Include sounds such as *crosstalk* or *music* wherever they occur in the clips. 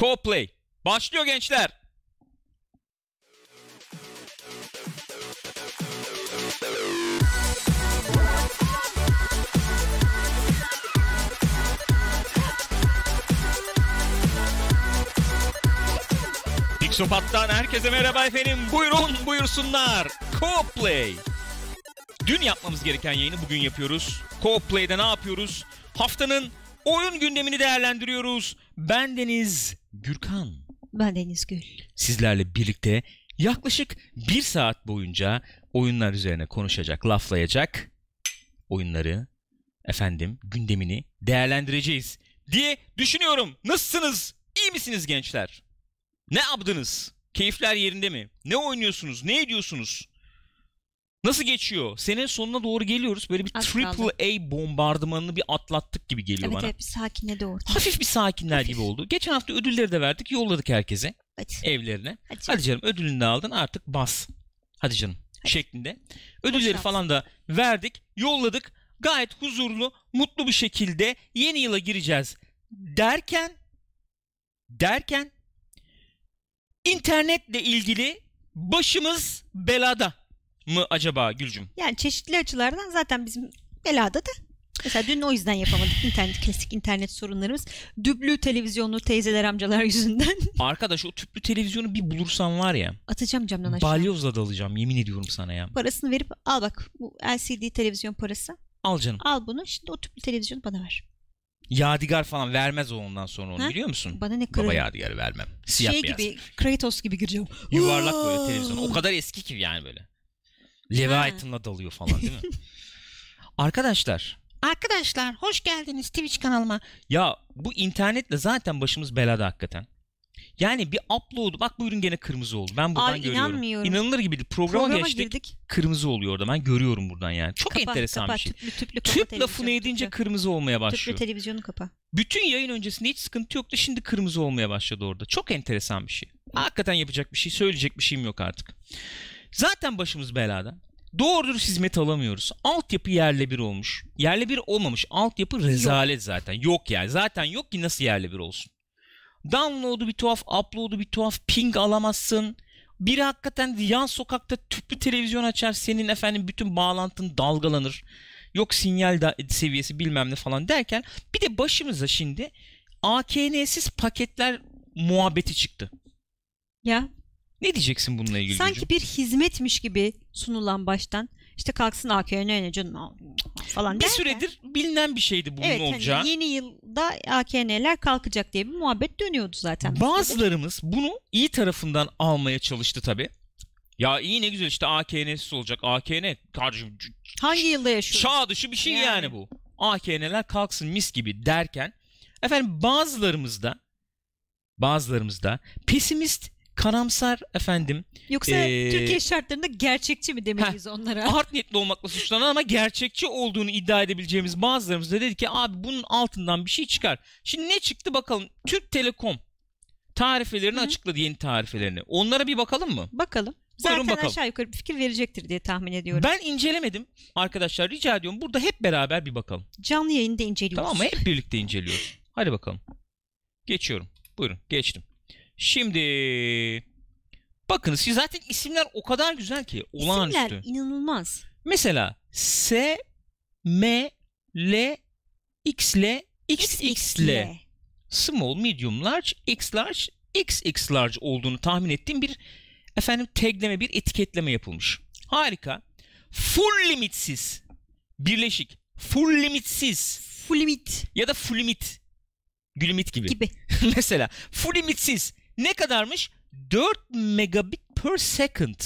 co Başlıyor gençler. Pixopat'tan herkese merhaba efendim. Buyurun buyursunlar. co Dün yapmamız gereken yayını bugün yapıyoruz. co ne yapıyoruz? Haftanın Oyun gündemini değerlendiriyoruz. Ben Deniz Gürkan. Ben Deniz Gül. Sizlerle birlikte yaklaşık bir saat boyunca oyunlar üzerine konuşacak, laflayacak oyunları efendim gündemini değerlendireceğiz diye düşünüyorum. Nasılsınız? İyi misiniz gençler? Ne yaptınız? Keyifler yerinde mi? Ne oynuyorsunuz? Ne ediyorsunuz? Nasıl geçiyor? Sene sonuna doğru geliyoruz. Böyle bir Az triple kaldı. A bombardımanını bir atlattık gibi geliyor evet, bana. Evet bir sakinle doğru. Hafif bir sakinler Hafif. gibi oldu. Geçen hafta ödülleri de verdik. Yolladık herkese. Hadi. Evlerine. Hadi. Hadi canım ödülünü de aldın artık bas. Hadi canım. Hadi. Şeklinde. Ödülleri Hoş falan da verdik. Yolladık. Gayet huzurlu, mutlu bir şekilde yeni yıla gireceğiz. Derken derken internetle ilgili başımız belada mı acaba Gülcüm? Yani çeşitli açılardan zaten bizim belada da Mesela dün o yüzden yapamadık internet klasik internet sorunlarımız. Düblü televizyonlu teyzeler amcalar yüzünden. *laughs* Arkadaş o tüplü televizyonu bir bulursam var ya. Atacağım camdan aşağı. Balyozla dalacağım yemin ediyorum sana ya. Parasını verip al bak bu LCD televizyon parası. Al canım. Al bunu şimdi o tüplü televizyonu bana ver. Yadigar falan vermez o ondan sonra onu ha? biliyor musun? Bana ne kral... Baba yadigarı vermem. Siyah şey beyaz. gibi Kratos gibi gireceğim. Yuvarlak böyle televizyon. O kadar eski ki yani böyle. Leviathan'la dalıyor falan değil mi? *laughs* Arkadaşlar. Arkadaşlar hoş geldiniz Twitch kanalıma. Ya bu internetle zaten başımız belada hakikaten. Yani bir upload bak bu ürün gene kırmızı oldu. Ben buradan Abi, görüyorum. Inanmıyorum. İnanılır gibi değil. Programa, Programa geçtik. Girdik. Kırmızı oluyor orada. Ben görüyorum buradan yani. Çok kapa, enteresan kapa, bir şey. Tüplü, tüplü, kapa, Tüp lafını edince tüplü. kırmızı olmaya başlıyor. Tüplü televizyonu kapa. Bütün yayın öncesinde hiç sıkıntı yoktu. Şimdi kırmızı olmaya başladı orada. Çok enteresan bir şey. Hakikaten yapacak bir şey, söyleyecek bir şeyim yok artık. Zaten başımız belada. Doğrudur dürüst hizmet alamıyoruz. Altyapı yerle bir olmuş. Yerle bir olmamış. Altyapı rezalet yok. zaten. Yok yani. Zaten yok ki nasıl yerle bir olsun. Download'u bir tuhaf, upload'u bir tuhaf, ping alamazsın. Biri hakikaten yan sokakta tüplü televizyon açar senin efendim bütün bağlantın dalgalanır. Yok sinyal da seviyesi bilmem ne falan derken bir de başımıza şimdi AKN'siz paketler muhabbeti çıktı. Ya ne diyeceksin bununla ilgili? Sanki gücüm? bir hizmetmiş gibi sunulan baştan. İşte kalksın AKN canım falan. Bir süredir ya. bilinen bir şeydi bunun evet, hani olacağı. Hani yeni yılda AKN'ler kalkacak diye bir muhabbet dönüyordu zaten. Bazılarımız bunu iyi tarafından almaya çalıştı tabii. Ya iyi ne güzel işte AKN'siz olacak. AKN kardeşim. Hangi yılda yaşıyoruz? Çağ dışı bir şey yani, yani bu. AKN'ler kalksın mis gibi derken efendim bazılarımızda bazılarımızda pesimist karamsar efendim. Yoksa ee, Türkiye şartlarında gerçekçi mi demeliyiz heh, onlara? *laughs* Art niyetli olmakla suçlanan ama gerçekçi olduğunu iddia edebileceğimiz bazılarımız da dedi ki abi bunun altından bir şey çıkar. Şimdi ne çıktı bakalım. Türk Telekom tarifelerini Hı-hı. açıkladı yeni tarifelerini. Onlara bir bakalım mı? Bakalım. Zaten Buyurun bakalım. aşağı yukarı bir fikir verecektir diye tahmin ediyorum. Ben incelemedim arkadaşlar rica ediyorum. Burada hep beraber bir bakalım. Canlı yayında inceliyoruz. Tamam mı? Hep *laughs* birlikte inceliyoruz. Hadi bakalım. Geçiyorum. Buyurun geçtim. Şimdi bakın siz zaten isimler o kadar güzel ki olağanüstü. İsimler inanılmaz. Mesela S M L X L X X L small, medium, large, X large, X X large olduğunu tahmin ettiğim bir efendim tagleme bir etiketleme yapılmış. Harika. Full limitsiz. Birleşik. Full limitsiz. Full limit. Ya da full limit. Gülümit gibi. Gibi. *laughs* Mesela full limitsiz ne kadarmış? 4 megabit per second.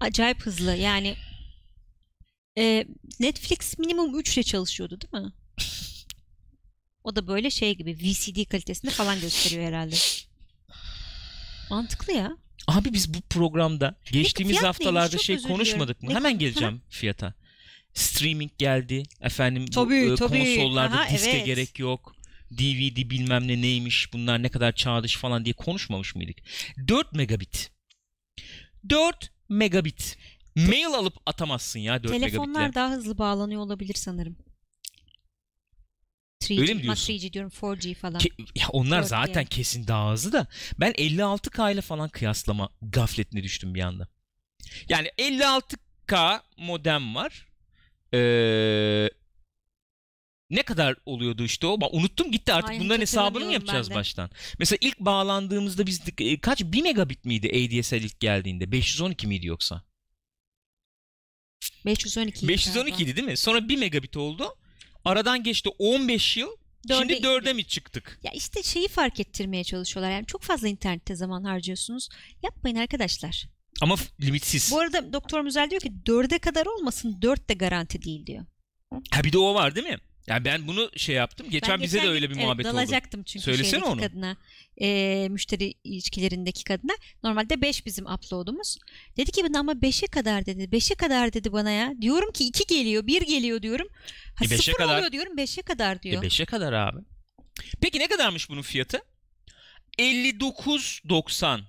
Acayip hızlı yani. E, Netflix minimum 3 ile çalışıyordu değil mi? O da böyle şey gibi VCD kalitesinde falan gösteriyor herhalde. Mantıklı ya. Abi biz bu programda geçtiğimiz Peki, haftalarda şey konuşmadık mı? Ne? Hemen geleceğim ha? fiyata. Streaming geldi. Efendim tabii, bu, e, tabii. konsollarda Aha, diske evet. gerek yok. DVD bilmem ne neymiş bunlar ne kadar çağ falan diye konuşmamış mıydık? 4 megabit. 4 megabit. Mail alıp atamazsın ya 4 Telefonlar megabitle. Telefonlar daha hızlı bağlanıyor olabilir sanırım. 3G, Öyle mi diyorsun? 3G diyorum 4G falan. Ke- ya onlar 4G. zaten kesin daha hızlı da ben 56K ile falan kıyaslama gafletine düştüm bir anda. Yani 56K modem var. Ee, ne kadar oluyordu işte o? Unuttum gitti artık Aynen, bunların hesabını mı yapacağız baştan? Mesela ilk bağlandığımızda biz e, kaç 1 megabit miydi ADSL ilk geldiğinde? 512 miydi yoksa? 512 512 idi değil mi? Sonra 1 megabit oldu. Aradan geçti 15 yıl. Dörde Şimdi dörde mi çıktık? Ya işte şeyi fark ettirmeye çalışıyorlar. Yani çok fazla internette zaman harcıyorsunuz. Yapmayın arkadaşlar. Ama limitsiz. Bu arada doktor Müzel diyor ki dörde kadar olmasın dört de garanti değil diyor. Ha bir de o var değil mi? Yani ben bunu şey yaptım. Geçen, ben bize de öyle bir muhabbet dalacaktım oldu. Dalacaktım çünkü Söylesene onu. kadına. E, müşteri ilişkilerindeki kadına. Normalde 5 bizim uploadumuz. Dedi ki bana ama 5'e kadar dedi. 5'e kadar dedi bana ya. Diyorum ki 2 geliyor, 1 geliyor diyorum. Ha, e 0 kadar, diyorum 5'e kadar e, diyor. 5'e kadar abi. Peki ne kadarmış bunun fiyatı? 59.90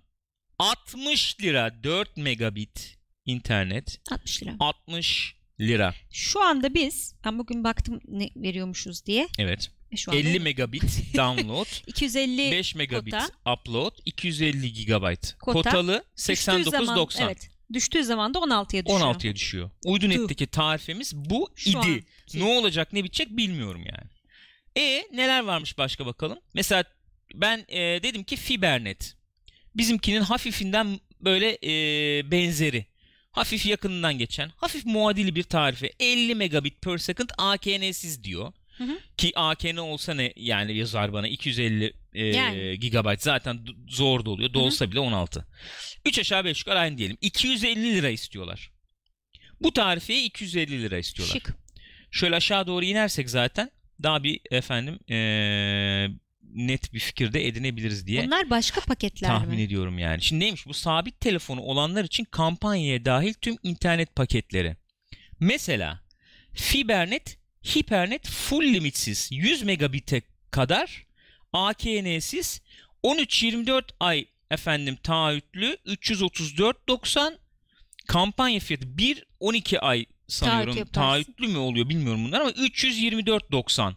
60 lira 4 megabit internet. 60 lira. 60 lira. Şu anda biz, ben bugün baktım ne veriyormuşuz diye. Evet. E şu 50 megabit *laughs* download, 250 5 megabit kota, upload, 250 gigabyte. Kota, Kotalı 89.90. Evet. Düştüğü zaman da 16'ya düşüyor. 16'ya düşüyor. Uydunet'teki tarifemiz bu şu idi. Anki. Ne olacak ne bitecek bilmiyorum yani. E neler varmış başka bakalım. Mesela ben e, dedim ki Fibernet. Bizimkinin hafifinden böyle e, benzeri hafif yakından geçen, hafif muadili bir tarife 50 megabit per second AKN'siz diyor. Hı hı. Ki AKN olsa ne yani yazar bana 250 e, yani. gigabayt zaten zor da oluyor. Dolsa bile 16. 3 aşağı 5 yukarı aynı diyelim. 250 lira istiyorlar. Bu tarifeye 250 lira istiyorlar. Şık. Şöyle aşağı doğru inersek zaten daha bir efendim ee, net bir fikirde edinebiliriz diye. Bunlar başka paketler tahmin mi? Tahmin ediyorum yani. Şimdi neymiş bu sabit telefonu olanlar için kampanyaya dahil tüm internet paketleri. Mesela fibernet, hipernet full limitsiz 100 megabit'e kadar AKN'siz 13-24 ay efendim taahhütlü 334.90 kampanya fiyatı 1 12 ay sanıyorum taahhütlü mü oluyor bilmiyorum bunlar ama 324.90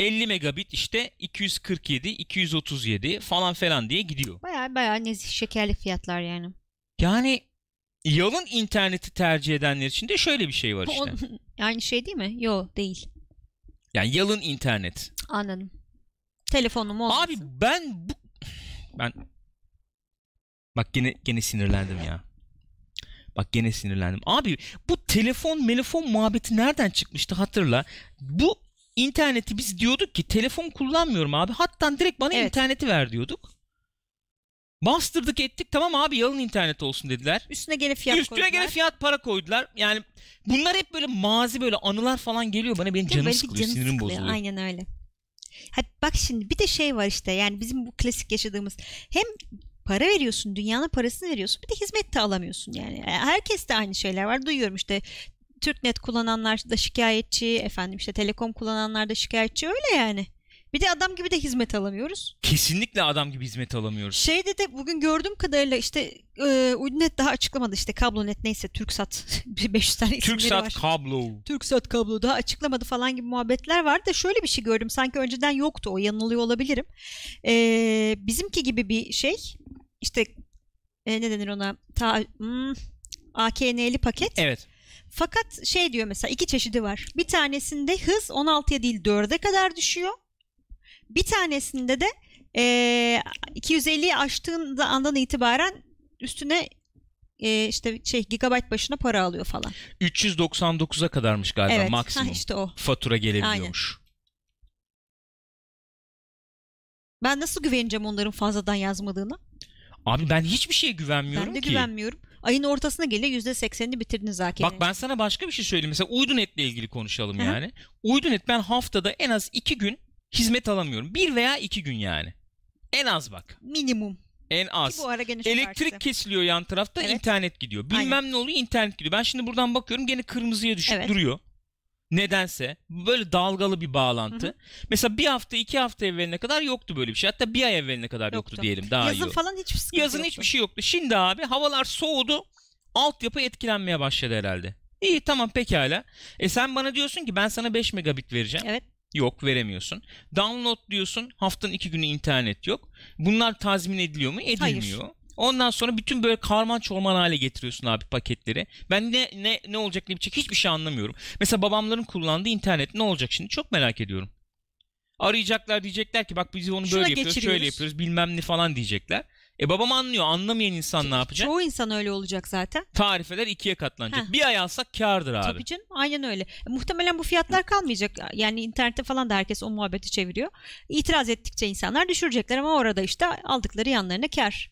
50 megabit işte 247, 237 falan falan diye gidiyor. Baya baya nezih şekerli fiyatlar yani. Yani yalın interneti tercih edenler için de şöyle bir şey var işte. O, *laughs* yani şey değil mi? Yok değil. Yani yalın internet. Anladım. Telefonum olmasın. Abi ben bu... Ben... Bak gene, gene sinirlendim ya. Bak gene sinirlendim. Abi bu telefon telefon muhabbeti nereden çıkmıştı hatırla. Bu interneti biz diyorduk ki telefon kullanmıyorum abi. Hatta direkt bana evet. interneti ver diyorduk. Bastırdık ettik tamam abi yalın internet olsun dediler. Üstüne gene fiyat Üstüne koydular. gene fiyat para koydular. Yani bunlar hep böyle mazi böyle anılar falan geliyor bana benim canım sıkılıyor canım sinirim sıkılıyor. bozuluyor. Aynen öyle. Hadi bak şimdi bir de şey var işte yani bizim bu klasik yaşadığımız hem para veriyorsun dünyanın parasını veriyorsun bir de hizmet de alamıyorsun yani. Herkes de aynı şeyler var duyuyorum işte Türknet kullananlar da şikayetçi, efendim işte Telekom kullananlar da şikayetçi öyle yani. Bir de adam gibi de hizmet alamıyoruz. Kesinlikle adam gibi hizmet alamıyoruz. Şeyde de bugün gördüğüm kadarıyla işte e, Uydunet daha açıklamadı işte kablo net neyse Türksat 500 *laughs* tane Türksat var. kablo. Türksat kablo daha açıklamadı falan gibi muhabbetler vardı da şöyle bir şey gördüm sanki önceden yoktu o yanılıyor olabilirim. E, bizimki gibi bir şey işte e, ne denir ona ta, hmm, AKN'li paket. Evet. Fakat şey diyor mesela iki çeşidi var. Bir tanesinde hız 16'ya değil 4'e kadar düşüyor. Bir tanesinde de e, 250'yi aştığın andan itibaren üstüne e, işte şey gigabayt başına para alıyor falan. 399'a kadarmış galiba evet. maksimum. Ha, işte o. Fatura gelebiliyormuş. Aynen. Ben nasıl güveneceğim onların fazladan yazmadığına? Abi ben hiçbir şeye güvenmiyorum ki. Ben de ki. güvenmiyorum ayın ortasına geliyor %80'ini bitirdiniz zaten. Bak ben sana başka bir şey söyleyeyim. Mesela uydu netle ilgili konuşalım Hı-hı. yani. Uydu net ben haftada en az iki gün hizmet alamıyorum. Bir veya iki gün yani. En az bak. Minimum. En az. Ki bu ara gene Elektrik artısı. kesiliyor yan tarafta evet. internet gidiyor. Bilmem Aynen. ne oluyor internet gidiyor. Ben şimdi buradan bakıyorum gene kırmızıya düşüp evet. duruyor. Nedense böyle dalgalı bir bağlantı. Hı hı. Mesela bir hafta iki hafta evveline kadar yoktu böyle bir şey. Hatta bir ay evveline kadar yoktu, yoktu diyelim daha Yazın iyi. Yazın falan hiçbir Yazın yoktu. hiçbir şey yoktu. Şimdi abi havalar soğudu. Altyapı etkilenmeye başladı herhalde. İyi tamam pekala. E sen bana diyorsun ki ben sana 5 megabit vereceğim. Evet. Yok veremiyorsun. Download diyorsun haftanın iki günü internet yok. Bunlar tazmin ediliyor mu? Edilmiyor. Hayır. Ondan sonra bütün böyle karman çorman hale getiriyorsun abi paketleri. Ben ne ne ne olacak ne bitecek hiçbir şey anlamıyorum. Mesela babamların kullandığı internet ne olacak şimdi çok merak ediyorum. Arayacaklar diyecekler ki bak biz onu Şuna böyle yapıyoruz şöyle yapıyoruz bilmem ne falan diyecekler. E babam anlıyor anlamayan insan Ç- ne yapacak? Çoğu insan öyle olacak zaten. Tarifeler ikiye katlanacak. Heh. Bir ay alsak kardır abi. Tabii canım aynen öyle. E, muhtemelen bu fiyatlar kalmayacak. Yani internette falan da herkes o muhabbeti çeviriyor. İtiraz ettikçe insanlar düşürecekler ama orada işte aldıkları yanlarına kar.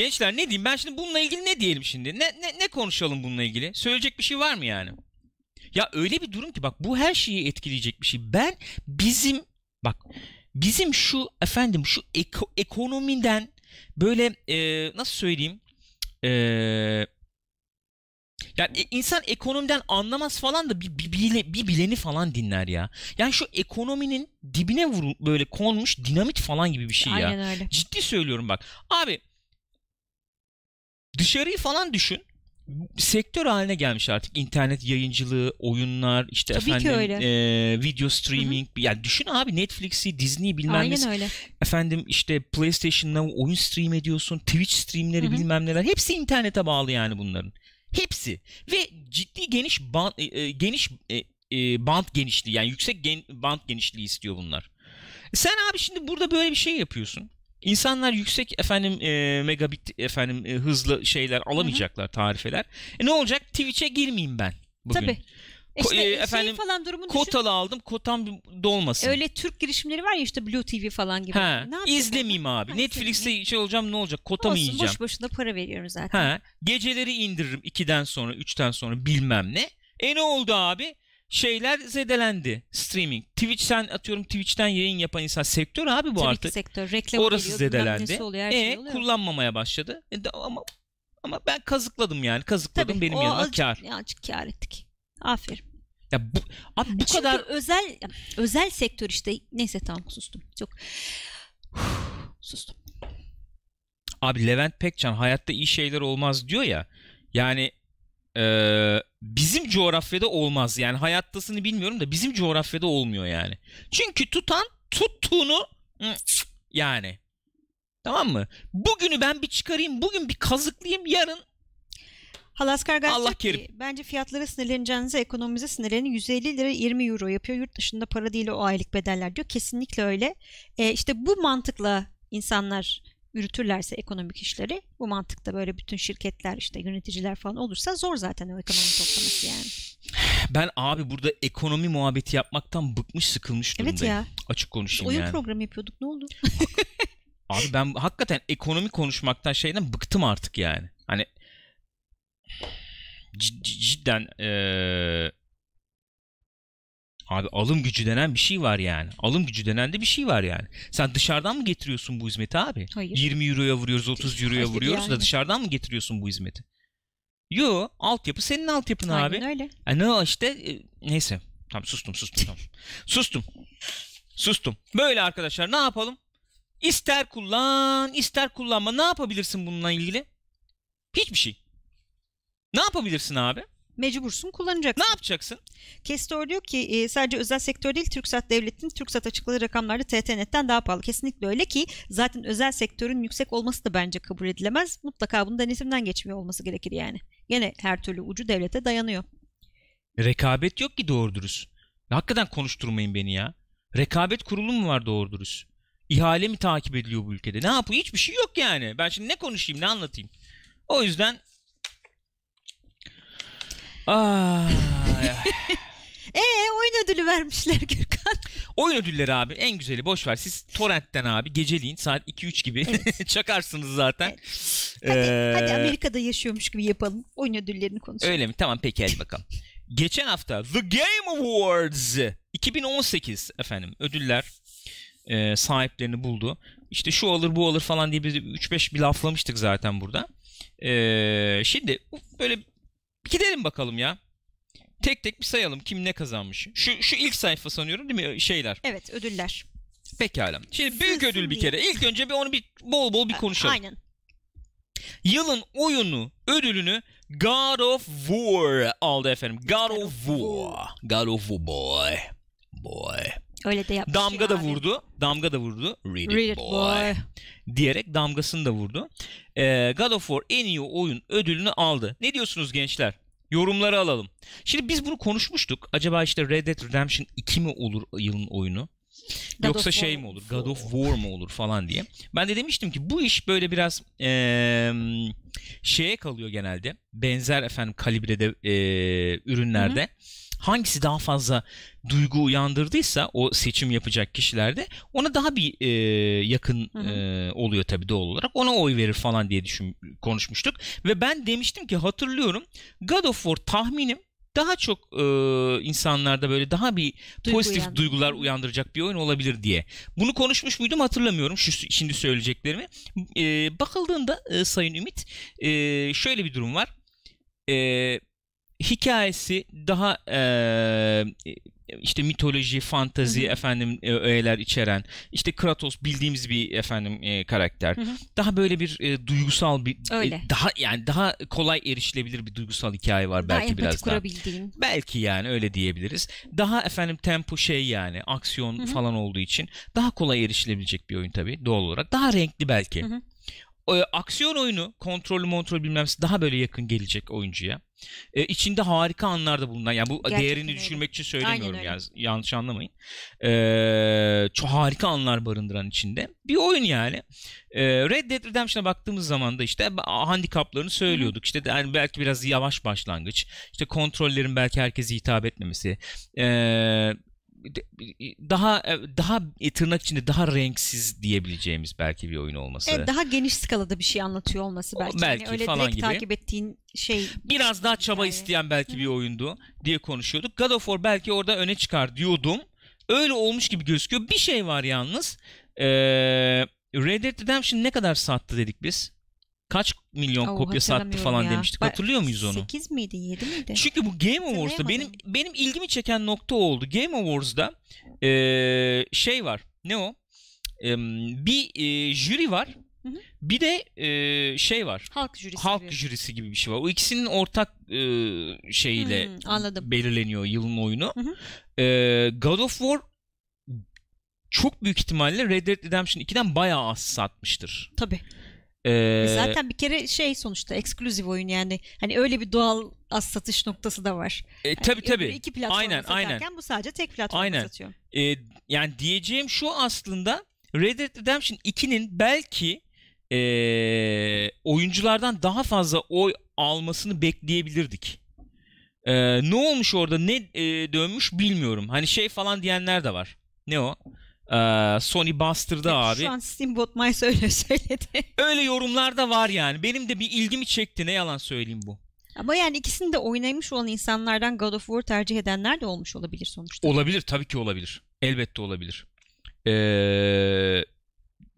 Gençler ne diyeyim ben şimdi bununla ilgili ne diyelim şimdi? Ne, ne, ne konuşalım bununla ilgili? Söyleyecek bir şey var mı yani? Ya öyle bir durum ki bak bu her şeyi etkileyecek bir şey. Ben bizim bak bizim şu efendim şu eko, ekonomiden böyle e, nasıl söyleyeyim e, yani e, insan ekonomiden anlamaz falan da bir, bir, bile, bir bileni falan dinler ya. Yani şu ekonominin dibine vurul böyle konmuş dinamit falan gibi bir şey ya. öyle. Ciddi söylüyorum bak. Abi Dışarıyı falan düşün. Sektör haline gelmiş artık internet yayıncılığı, oyunlar, işte Tabii efendim E, video streaming. Hı-hı. Yani düşün abi Netflix'i, Disney'i bilmem Aynen Efendim işte PlayStation'dan oyun stream ediyorsun, Twitch streamleri Hı-hı. bilmem neler. Hepsi internete bağlı yani bunların. Hepsi ve ciddi geniş band, e, e, geniş e, e, band genişliği yani yüksek gen, band genişliği istiyor bunlar. E sen abi şimdi burada böyle bir şey yapıyorsun. İnsanlar yüksek efendim e, megabit efendim e, hızlı şeyler alamayacaklar Hı-hı. tarifeler. E ne olacak? Twitch'e girmeyeyim ben bugün. Tabii. İşte e, efendim şey falan durumunu kotalı düşün. aldım kotam dolmasın. Öyle Türk girişimleri var ya işte Blue TV falan gibi. Ha, ne izlemeyeyim ben? abi. Ha, Netflix'te mi? şey olacağım ne olacak kota Olsun, mı yiyeceğim? Boş boşuna para veriyorum zaten. Ha, geceleri indiririm 2'den sonra 3'ten sonra bilmem ne. E ne oldu abi? şeyler zedelendi. Streaming. Twitch'ten atıyorum Twitch'ten yayın yapan insan sektör abi bu Tabii artık. Ki sektör. Reklam Orası geliyor, zedelendi. Oluyor, e, şey oluyor. kullanmamaya başladı. E, de, ama ama ben kazıkladım yani. Kazıkladım Tabii, benim yanıma azıcık, kar. Azıcık kar ettik. Aferin. Ya bu, abi bu e, Çünkü kadar özel özel sektör işte neyse tamam sustum. Çok *sighs* sustum. Abi Levent Pekcan hayatta iyi şeyler olmaz diyor ya. Yani ee, bizim coğrafyada olmaz. Yani hayattasını bilmiyorum da bizim coğrafyada olmuyor yani. Çünkü tutan tuttuğunu yani. Tamam mı? Bugünü ben bir çıkarayım. Bugün bir kazıklayayım. Yarın halas Gaz Allah kerim. bence fiyatlara sinirleneceğinize ekonomimize sinirlenin. 150 lira 20 euro yapıyor. Yurt dışında para değil o aylık bedeller diyor. Kesinlikle öyle. E, işte bu mantıkla insanlar yürütürlerse ekonomik işleri bu mantıkta böyle bütün şirketler işte yöneticiler falan olursa zor zaten o ekonomi toplaması yani. Ben abi burada ekonomi muhabbeti yapmaktan bıkmış sıkılmış durumdayım. Evet ya. Açık konuşayım Oyun yani. Oyun programı yapıyorduk ne oldu? *laughs* abi ben hakikaten ekonomi konuşmaktan şeyden bıktım artık yani. Hani *sighs* cidden ee, Abi alım gücü denen bir şey var yani. Alım gücü denen de bir şey var yani. Sen dışarıdan mı getiriyorsun bu hizmeti abi? Hayır. 20 euroya vuruyoruz, 30 euroya Hayır, vuruyoruz yani. da dışarıdan mı getiriyorsun bu hizmeti? Yo, altyapı senin altyapın Aynen abi. öyle. E, ne işte e, neyse. Tamam sustum sustum tamam. sustum. Sustum. Böyle arkadaşlar ne yapalım? İster kullan, ister kullanma. Ne yapabilirsin bununla ilgili? Hiçbir şey. Ne yapabilirsin abi? mecbursun kullanacaksın. Ne yapacaksın? Kestor diyor ki e, sadece özel sektör değil TürkSat devletin TürkSat açıkladığı rakamlarda TTNet'ten daha pahalı. Kesinlikle öyle ki zaten özel sektörün yüksek olması da bence kabul edilemez. Mutlaka bunun denetimden geçmiyor olması gerekir yani. Yine her türlü ucu devlete dayanıyor. Rekabet yok ki doğru dürüst. Hakikaten konuşturmayın beni ya. Rekabet kurulu mu var doğru dürüst? İhale mi takip ediliyor bu ülkede? Ne yapıyor? Hiçbir şey yok yani. Ben şimdi ne konuşayım ne anlatayım? O yüzden Eee *laughs* oyun ödülü vermişler Gürkan. Oyun ödülleri abi en güzeli boş ver. Siz torrentten abi geceliğin saat 2-3 gibi evet. *laughs* çakarsınız zaten. Evet. Hadi, ee... hadi Amerika'da yaşıyormuş gibi yapalım. Oyun ödüllerini konuşalım. Öyle mi? Tamam peki hadi bakalım. Geçen hafta The Game Awards 2018 efendim ödüller e, sahiplerini buldu. İşte şu olur bu olur falan diye biz 3-5 bir laflamıştık zaten burada. E, şimdi böyle Gidelim bakalım ya. Tek tek bir sayalım kim ne kazanmış. Şu şu ilk sayfa sanıyorum değil mi şeyler? Evet ödüller. Pekala. Şimdi büyük ödül bir kere. İlk önce bir onu bir bol bol bir konuşalım. Aynen. Yılın oyunu ödülünü God of War aldı efendim. God of War. God of War boy. Boy. Öyle de yapmış. Damga da abi. vurdu. Damga da vurdu. Read, Read it boy. boy. Diyerek damgasını da vurdu. Ee, God of War en iyi oyun ödülünü aldı. Ne diyorsunuz gençler? Yorumları alalım. Şimdi biz bunu konuşmuştuk. Acaba işte Red Dead Redemption 2 mi olur yılın oyunu? God Yoksa şey mi olur? God of War mı olur falan diye. Ben de demiştim ki bu iş böyle biraz ee, şeye kalıyor genelde. Benzer efendim kalibrede ee, ürünlerde. Hı hı hangisi daha fazla duygu uyandırdıysa o seçim yapacak kişilerde ona daha bir e, yakın e, oluyor tabii doğal olarak. Ona oy verir falan diye düşün, konuşmuştuk. Ve ben demiştim ki hatırlıyorum God of War tahminim daha çok e, insanlarda böyle daha bir Duygu pozitif uyandır. duygular uyandıracak bir oyun olabilir diye. Bunu konuşmuş muydum hatırlamıyorum şu şimdi söyleyeceklerimi. E, bakıldığında e, Sayın Ümit e, şöyle bir durum var. E, hikayesi daha e, işte mitoloji, fantazi efendim e, öğeler içeren. işte Kratos bildiğimiz bir efendim e, karakter. Hı hı. Daha böyle bir e, duygusal bir e, Öyle. E, daha yani daha kolay erişilebilir bir duygusal hikaye var belki daha biraz daha. Belki yani öyle diyebiliriz. Daha efendim tempo şey yani aksiyon hı hı. falan olduğu için daha kolay erişilebilecek bir oyun tabii doğal olarak. Daha renkli belki. Hı hı. E, aksiyon oyunu kontrolü kontrol bilmemsi daha böyle yakın gelecek oyuncuya. E, içinde harika anlarda bulunan yani bu Gerçekten değerini öyle. düşürmek için söylemiyorum yani yanlış anlamayın. E, çok harika anlar barındıran içinde bir oyun yani. E, Red Dead Redemption'a baktığımız zaman da işte handikaplarını söylüyorduk. Hı. İşte yani belki biraz yavaş başlangıç. İşte kontrollerin belki herkese hitap etmemesi. E, daha e, daha e, tırnak içinde daha renksiz diyebileceğimiz belki bir oyun olması. Evet, daha geniş skalada bir şey anlatıyor olması belki. O, belki yani öyle falan direkt gibi. takip ettiğin şey. Biraz daha çaba yani. isteyen belki bir oyundu diye konuşuyorduk. God of War belki orada öne çıkar diyordum. Öyle olmuş gibi gözüküyor. Bir şey var yalnız. Ee, Red Dead Redemption ne kadar sattı dedik biz? kaç milyon Oo, kopya sattı falan ya. demiştik. Hatırlıyor muyuz onu? 8 miydi 7 miydi? Çünkü bu Game Awards'da benim benim ilgimi çeken nokta oldu. Game Awards'da e, şey var. Ne o? E, bir e, jüri var. Hı hı. Bir de e, şey var. Halk jürisi. Halk gibi. jürisi gibi bir şey var. O ikisinin ortak e, şeyiyle hı, anladım. belirleniyor yılın oyunu. E, God of War çok büyük ihtimalle Red Dead Redemption 2'den bayağı az satmıştır. Tabii. Ee, zaten bir kere şey sonuçta ekskluzif oyun yani. Hani öyle bir doğal az satış noktası da var. E, hani tabii yani tabii. İki platformda aynen, satarken aynen. bu sadece tek platformda aynen. satıyor. E, yani diyeceğim şu aslında Red Dead Redemption 2'nin belki e, oyunculardan daha fazla oy almasını bekleyebilirdik. E, ne olmuş orada ne e, dönmüş bilmiyorum. Hani şey falan diyenler de var. Ne o? Ee, Sony bastırdı abi. Şu an Steamboat Mice *laughs* öyle söyledi. öyle yorumlar da var yani. Benim de bir ilgimi çekti ne yalan söyleyeyim bu. Ama yani ikisini de oynamış olan insanlardan God of War tercih edenler de olmuş olabilir sonuçta. Olabilir tabii ki olabilir. Elbette olabilir. Ee,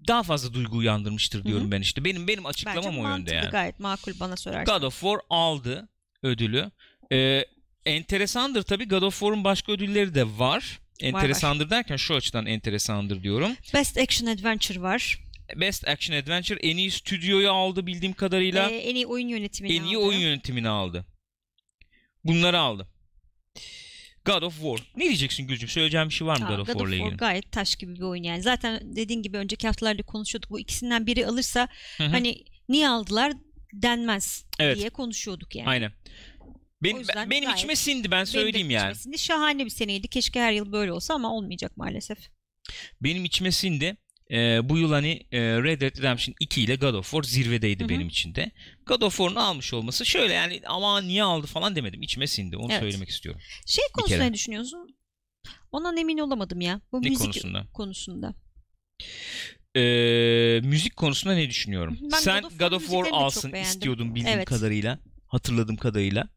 daha fazla duygu uyandırmıştır diyorum Hı-hı. ben işte. Benim benim açıklamam Bence o mantıklı, yönde yani. gayet makul bana sorarsan. God of War aldı ödülü. Ee, enteresandır tabii God of War'un başka ödülleri de var enteresandır var, var. derken şu açıdan enteresandır diyorum. Best Action Adventure var. Best Action Adventure en iyi stüdyoyu aldı bildiğim kadarıyla. Ee, en iyi oyun yönetimini en aldı. En iyi oyun yönetimini aldı. Bunları aldı. God of War. Ne diyeceksin Gülcüm? Söyleyeceğim bir şey var mı Aa, God of War ile ilgili? God of War gayet taş gibi bir oyun yani. Zaten dediğin gibi önceki haftalarda konuşuyorduk. Bu ikisinden biri alırsa Hı-hı. hani niye aldılar denmez evet. diye konuşuyorduk yani. Aynen. Benim, benim içime sindi ben söyleyeyim benim yani. Sindi. Şahane bir seneydi. Keşke her yıl böyle olsa ama olmayacak maalesef. Benim içime sindi. Ee, bu yıl hani e, Red Dead Redemption 2 ile God of War zirvedeydi Hı-hı. benim için de. God of War'un almış olması şöyle yani ama niye aldı falan demedim. İçime sindi. Onu evet. söylemek istiyorum. Şey konusunda ne düşünüyorsun? Ondan emin olamadım ya. Bu ne müzik konusunda? konusunda. Ee, müzik konusunda ne düşünüyorum? Ben Sen God of War, God of War alsın istiyordun bildiğim evet. kadarıyla hatırladığım kadarıyla.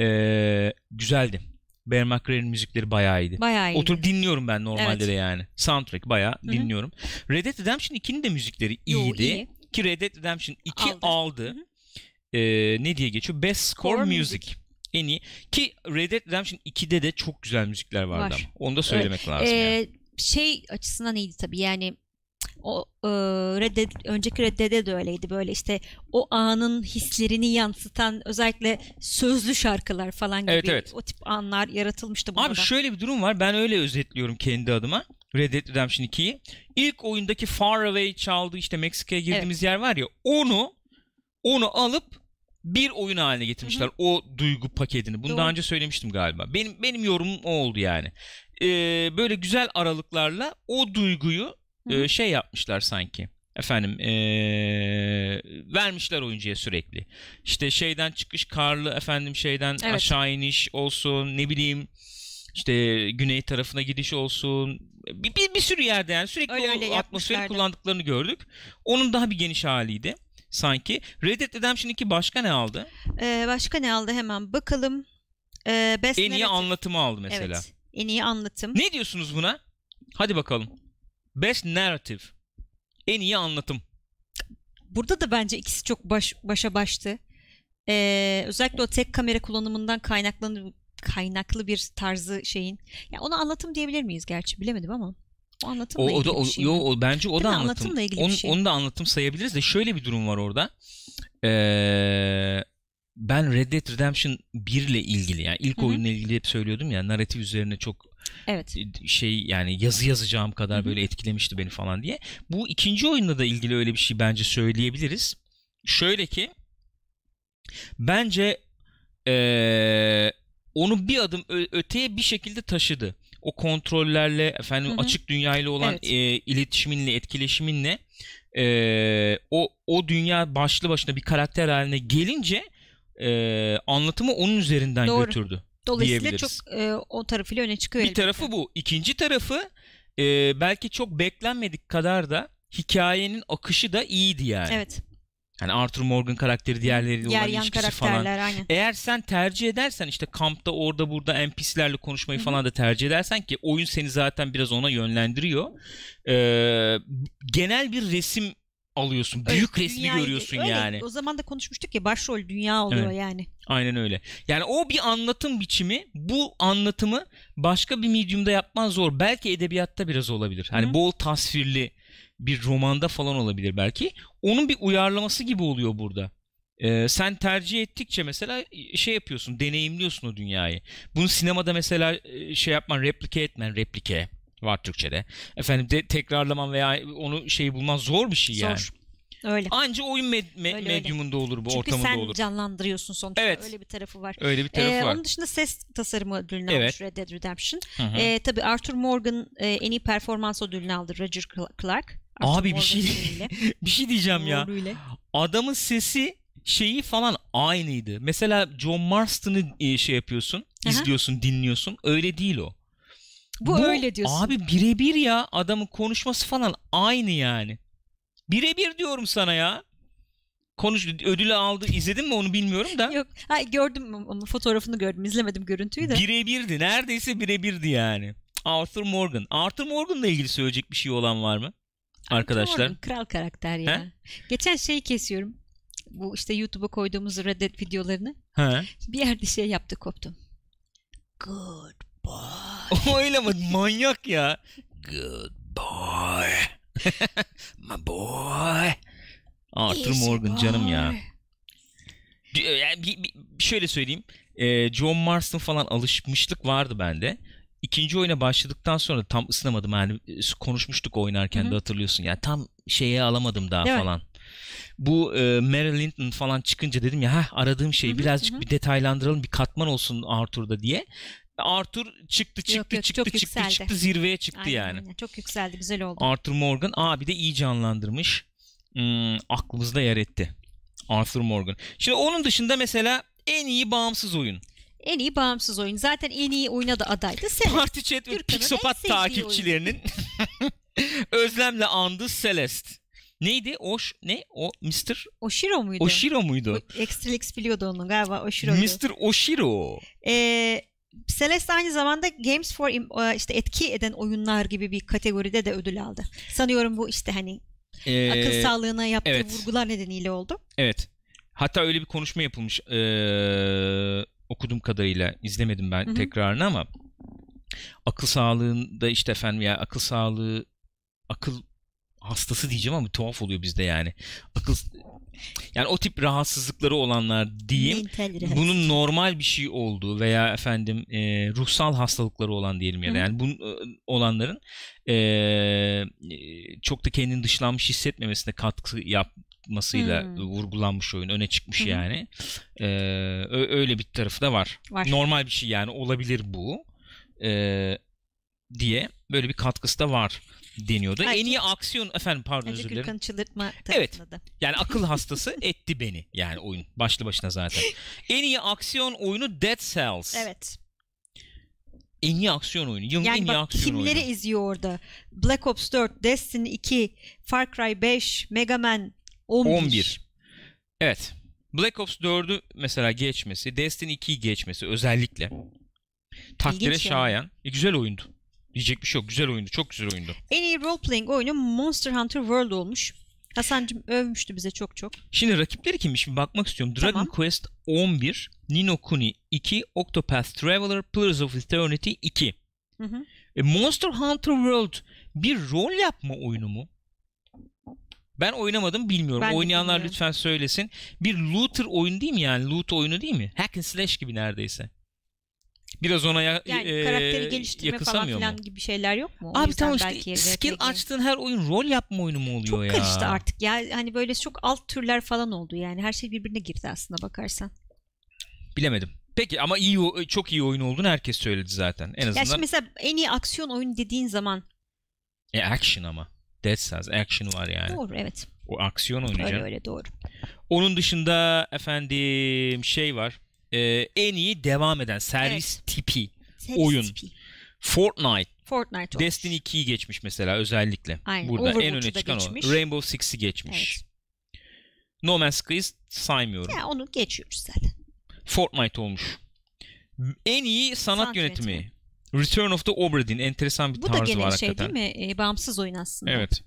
Ee, güzeldi. Bear McCreary'nin müzikleri bayağı iyiydi. Bayağı iyiydi. Oturup dinliyorum ben normalde Evet. de yani. Soundtrack bayağı Hı hı. dinliyorum. Red Dead Redemption 2'nin de müzikleri Yo, iyiydi. iyi. Ki Red Dead Redemption 2 aldı. Aldı. Ee, ne diye geçiyor? Best Score, Music. Music. En iyi. Ki Red Dead Redemption 2'de de çok güzel müzikler vardı Var. ama. Onu da söylemek lazım. yani. Ee, şey açısından iyiydi tabii yani o e, reddet, önceki reddede de öyleydi. Böyle işte o anın hislerini yansıtan özellikle sözlü şarkılar falan gibi evet, evet. o tip anlar yaratılmıştı. Bunlardan. Abi şöyle bir durum var. Ben öyle özetliyorum kendi adıma. Red Dead Redemption 2'yi. İlk oyundaki Far Away çaldığı işte Meksika'ya girdiğimiz evet. yer var ya onu onu alıp bir oyun haline getirmişler Hı-hı. o duygu paketini. Bunu Doğru. daha önce söylemiştim galiba. Benim benim yorumum o oldu yani. Ee, böyle güzel aralıklarla o duyguyu e, şey yapmışlar sanki. Efendim ee, vermişler oyuncuya sürekli. İşte şeyden çıkış karlı efendim şeyden evet. aşağı iniş olsun ne bileyim işte güney tarafına gidiş olsun bir, bir, bir sürü yerde yani sürekli öyle, öyle atmosferi kullandıklarını gördük. Onun daha bir geniş haliydi sanki. Red Dead Redemption 2 başka ne aldı? Ee, başka ne aldı hemen bakalım. Ee, Best en iyi narrative. anlatımı aldı mesela. Evet, en iyi anlatım. Ne diyorsunuz buna? Hadi bakalım. Best Narrative. En iyi anlatım. Burada da bence ikisi çok baş, başa baştı. Ee, özellikle o tek kamera kullanımından kaynaklanır kaynaklı bir tarzı şeyin. Ya yani anlatım diyebilir miyiz gerçi bilemedim ama. O anlatımla o, ilgili o da, o, bir şey. Yo, o, bence o Değil da anlatım. Anlatımla ilgili onu, bir şey. Onu da anlatım sayabiliriz de şöyle bir durum var orada. Ee, ben Red Dead Redemption 1 ile ilgili yani ilk Hı-hı. oyunla ilgili hep söylüyordum ya narratif üzerine çok Evet. E, şey yani yazı yazacağım kadar böyle etkilemişti beni falan diye. Bu ikinci oyunla da ilgili öyle bir şey bence söyleyebiliriz. Şöyle ki bence ee, onu bir adım öteye bir şekilde taşıdı. O kontrollerle efendim Hı-hı. açık dünyayla olan evet. e, iletişiminle, etkileşiminle e, o o dünya başlı başına bir karakter haline gelince e, anlatımı onun üzerinden Doğru. götürdü. Dolayısıyla çok e, o tarafıyla öne çıkıyor. Bir elbette. tarafı bu. İkinci tarafı e, belki çok beklenmedik kadar da hikayenin akışı da iyiydi yani. Evet. Yani Arthur Morgan karakteri diğerleriyle Diğer olan ilişkisi falan. Aynen. Eğer sen tercih edersen işte kampta orada burada NPC'lerle konuşmayı Hı-hı. falan da tercih edersen ki oyun seni zaten biraz ona yönlendiriyor. Ee, genel bir resim alıyorsun. Öyle, büyük resmi görüyorsun öyle. yani. O zaman da konuşmuştuk ya başrol dünya oluyor evet. yani. Aynen öyle. Yani o bir anlatım biçimi bu anlatımı başka bir medyumda yapman zor. Belki edebiyatta biraz olabilir. Hani hı bol tasvirli bir romanda falan olabilir belki. Onun bir uyarlaması gibi oluyor burada. Ee, sen tercih ettikçe mesela e, şey yapıyorsun, deneyimliyorsun o dünyayı. Bunu sinemada mesela e, şey yapman, replike etmen, replike var Türkçe'de. Efendim de, tekrarlaman veya onu şey bulman zor bir şey yani. Zor. Öyle. Anca oyun med- me- öyle, medyumunda öyle. olur bu Çünkü ortamında olur. Çünkü sen canlandırıyorsun sonuçta. Evet. Öyle bir tarafı var. Öyle bir tarafı ee, var. Onun dışında ses tasarımı ödülünü evet. almış Red Dead Redemption. Ee, tabii Arthur Morgan e, en iyi performans ödülünü aldı Roger Clark. Arthur Abi bir şey *laughs* *laughs* bir şey diyeceğim ya. Uğurluğuyla. Adamın sesi şeyi falan aynıydı. Mesela John Marston'ı e, şey yapıyorsun, Aha. izliyorsun, dinliyorsun. Öyle değil o. Bu, Bu öyle diyorsun. Abi birebir ya adamın konuşması falan aynı yani. Birebir diyorum sana ya. Konuş ödülü aldı. izledin mi onu bilmiyorum da. Yok. Ha, gördüm onun fotoğrafını gördüm. izlemedim görüntüyü de. Birebirdi. Neredeyse birebirdi yani. Arthur Morgan. Arthur Morgan'la ilgili söyleyecek bir şey olan var mı? arkadaşlar. Morgan, kral karakter ya. He? Geçen şeyi kesiyorum. Bu işte YouTube'a koyduğumuz Reddit videolarını. He. Bir yerde şey yaptı koptum. Good boy. Öyle mi? Manyak ya. Good boy. *laughs* My boy. Arthur Is Morgan boy. canım ya. E, yani bir, bir, şöyle söyleyeyim. E, John Marston falan alışmışlık vardı bende. İkinci oyuna başladıktan sonra tam ısınamadım yani e, konuşmuştuk oynarken Hı-hı. de hatırlıyorsun yani tam şeye alamadım daha evet. falan. Bu e, Mary Linton falan çıkınca dedim ya ha aradığım şeyi Hı-hı. birazcık Hı-hı. bir detaylandıralım bir katman olsun Arthur'da diye. Arthur çıktı çıktı yok, yok, çıktı çıktı yükseldi. çıktı zirveye çıktı Aynen, yani. Çok yükseldi güzel oldu. Arthur Morgan abi de iyi canlandırmış. Hmm, aklımızda yer etti. Arthur Morgan. Şimdi onun dışında mesela en iyi bağımsız oyun. En iyi bağımsız oyun. Zaten en iyi oyuna da adaydı. Sen, Parti Chat ve Pixopat takipçilerinin *laughs* özlemle andı Celeste. Neydi? Oş ne? O Mr. Oshiro muydu? Oshiro muydu? O, Extralix biliyordu onu galiba Oshiro'ydu. Mr. Oshiro. Ee, Celeste aynı zamanda Games for e, işte etki eden oyunlar gibi bir kategoride de ödül aldı. Sanıyorum bu işte hani ee, akıl sağlığına yaptığı evet. vurgular nedeniyle oldu. Evet. Hatta öyle bir konuşma yapılmış ee, okudum kadarıyla izlemedim ben Hı-hı. tekrarını ama akıl sağlığında işte efendim ya akıl sağlığı akıl hastası diyeceğim ama tuhaf oluyor bizde yani. Akıl yani o tip rahatsızlıkları olanlar diyeyim bunun normal bir şey olduğu veya efendim e, ruhsal hastalıkları olan diyelim ya da yani bunun e, olanların e, e, çok da kendini dışlanmış hissetmemesine katkı yapmasıyla hmm. vurgulanmış oyun öne çıkmış hmm. yani ee, öyle bir tarafı da var. var normal bir şey yani olabilir bu ee, diye böyle bir katkısı da var deniyordu. Ayrıca, en iyi aksiyon efendim pardon Ayrıca özür dilerim. çıldırtma Evet. Yani akıl hastası *laughs* etti beni. Yani oyun başlı başına zaten. en iyi aksiyon oyunu Dead Cells. Evet. En iyi aksiyon oyunu. Yılın yani en iyi bak, aksiyon kimleri oyunu. izliyor orada? Black Ops 4, Destiny 2, Far Cry 5, Mega Man 11. 11. Evet. Black Ops 4'ü mesela geçmesi, Destiny 2'yi geçmesi özellikle takdire şayan. Yani. E, güzel oyundu. Diyecek bir şey yok. Güzel oyundu. Çok güzel oyundu. En iyi role-playing oyunu Monster Hunter World olmuş. Hasan'cım övmüştü bize çok çok. Şimdi rakipleri kimmiş? Bir bakmak istiyorum. Dragon tamam. Quest 11, Nino Kuni 2, Octopath Traveler, Pillars of Eternity 2. Hı hı. E, Monster Hunter World bir rol yapma oyunu mu? Ben oynamadım bilmiyorum. Ben Oynayanlar bilmiyorum. lütfen söylesin. Bir looter oyun değil mi yani? Loot oyunu değil mi? Hack and slash gibi neredeyse biraz ona ya, yani e, karakteri geliştirme falan filan mu? gibi şeyler yok mu? Abi tamam işte skill açtığın her oyun rol yapma oyunu mu oluyor çok ya? Çok karıştı artık ya. Hani böyle çok alt türler falan oldu yani. Her şey birbirine girdi aslında bakarsan. Bilemedim. Peki ama iyi çok iyi oyun olduğunu herkes söyledi zaten. En azından. Ya şimdi mesela en iyi aksiyon oyun dediğin zaman. E action ama. Dead Cells action var yani. Doğru evet. O aksiyon oyunu Öyle öyle doğru. Onun dışında efendim şey var e, en iyi devam eden servis evet. tipi servis oyun. Tipi. Fortnite. Fortnite olmuş. Destiny 2'yi geçmiş mesela özellikle. Aynen. Burada en öne çıkan geçmiş. o. Rainbow Six'i geçmiş. Evet. No Man's Sky saymıyorum. Ya onu geçiyoruz zaten. Fortnite olmuş. En iyi sanat, sanat yönetimi. yönetimi. Return of the Obra Dinn enteresan bir Bu tarzı var şey hakikaten. Bu da gene şey değil mi? E, bağımsız oyun aslında. Evet.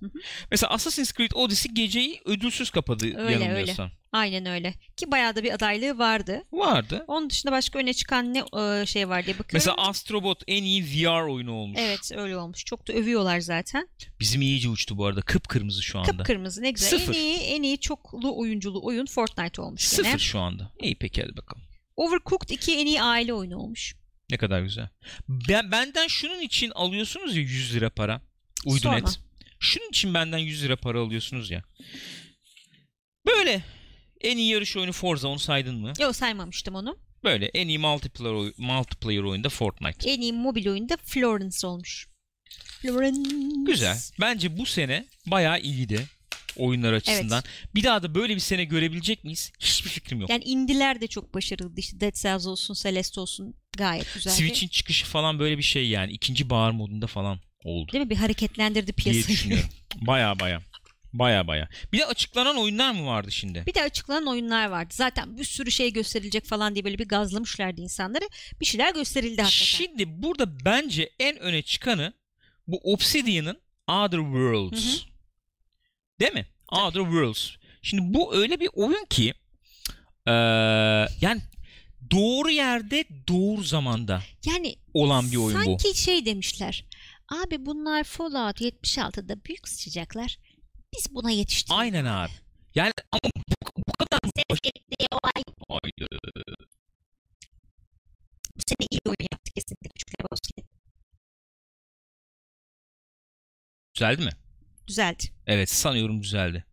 Mesela Assassin's Creed Odyssey geceyi ödülsüz kapadı öyle, yanılmıyorsam. Öyle. Aynen öyle. Ki bayağı da bir adaylığı vardı. Vardı. Onun dışında başka öne çıkan ne e, şey var diye bakıyorum. Mesela Astrobot en iyi VR oyunu olmuş. Evet öyle olmuş. Çok da övüyorlar zaten. Bizim iyice uçtu bu arada. Kıpkırmızı şu anda. Kıpkırmızı ne güzel. Sıfır. En iyi, en iyi çoklu oyunculu oyun Fortnite olmuş. Sıfır gene. şu anda. İyi peki hadi bakalım. Overcooked 2 en iyi aile oyunu olmuş. Ne kadar güzel. Ben, benden şunun için alıyorsunuz ya 100 lira para. Uydunet. Sorma. Şunun için benden 100 lira para alıyorsunuz ya. Böyle en iyi yarış oyunu Forza onu saydın mı? Yok saymamıştım onu. Böyle en iyi multiplayer, multiplayer oyunda Fortnite. En iyi mobil oyunda Florence olmuş. Florence. Güzel. Bence bu sene bayağı iyiydi oyunlar açısından. Evet. Bir daha da böyle bir sene görebilecek miyiz? Hiçbir fikrim yok. Yani indiler de çok başarılıydı. İşte Dead Cells olsun, Celeste olsun gayet güzel. Switch'in çıkışı falan böyle bir şey yani. ikinci bahar modunda falan oldu. Değil mi? Bir hareketlendirdi piyasayı. Diye düşünüyorum. *laughs* baya baya. Baya baya. Bir de açıklanan oyunlar mı vardı şimdi? Bir de açıklanan oyunlar vardı. Zaten bir sürü şey gösterilecek falan diye böyle bir gazlamışlardı insanları. Bir şeyler gösterildi hakikaten. Şimdi burada bence en öne çıkanı bu Obsidian'ın Other Worlds. Hı hı. Değil mi? Tabii. Outer Worlds. Şimdi bu öyle bir oyun ki ee, yani doğru yerde doğru zamanda yani olan bir oyun sanki bu. Sanki şey demişler. Abi bunlar Fallout 76'da büyük sıçacaklar. Biz buna yetiştik. Aynen abi. Yani ama bu, bu kadar Ses gitti olay. Haydi. Bu sene iyi oyun yaptı kesinlikle. Güzeldi mi? Düzeldi. Evet sanıyorum düzeldi.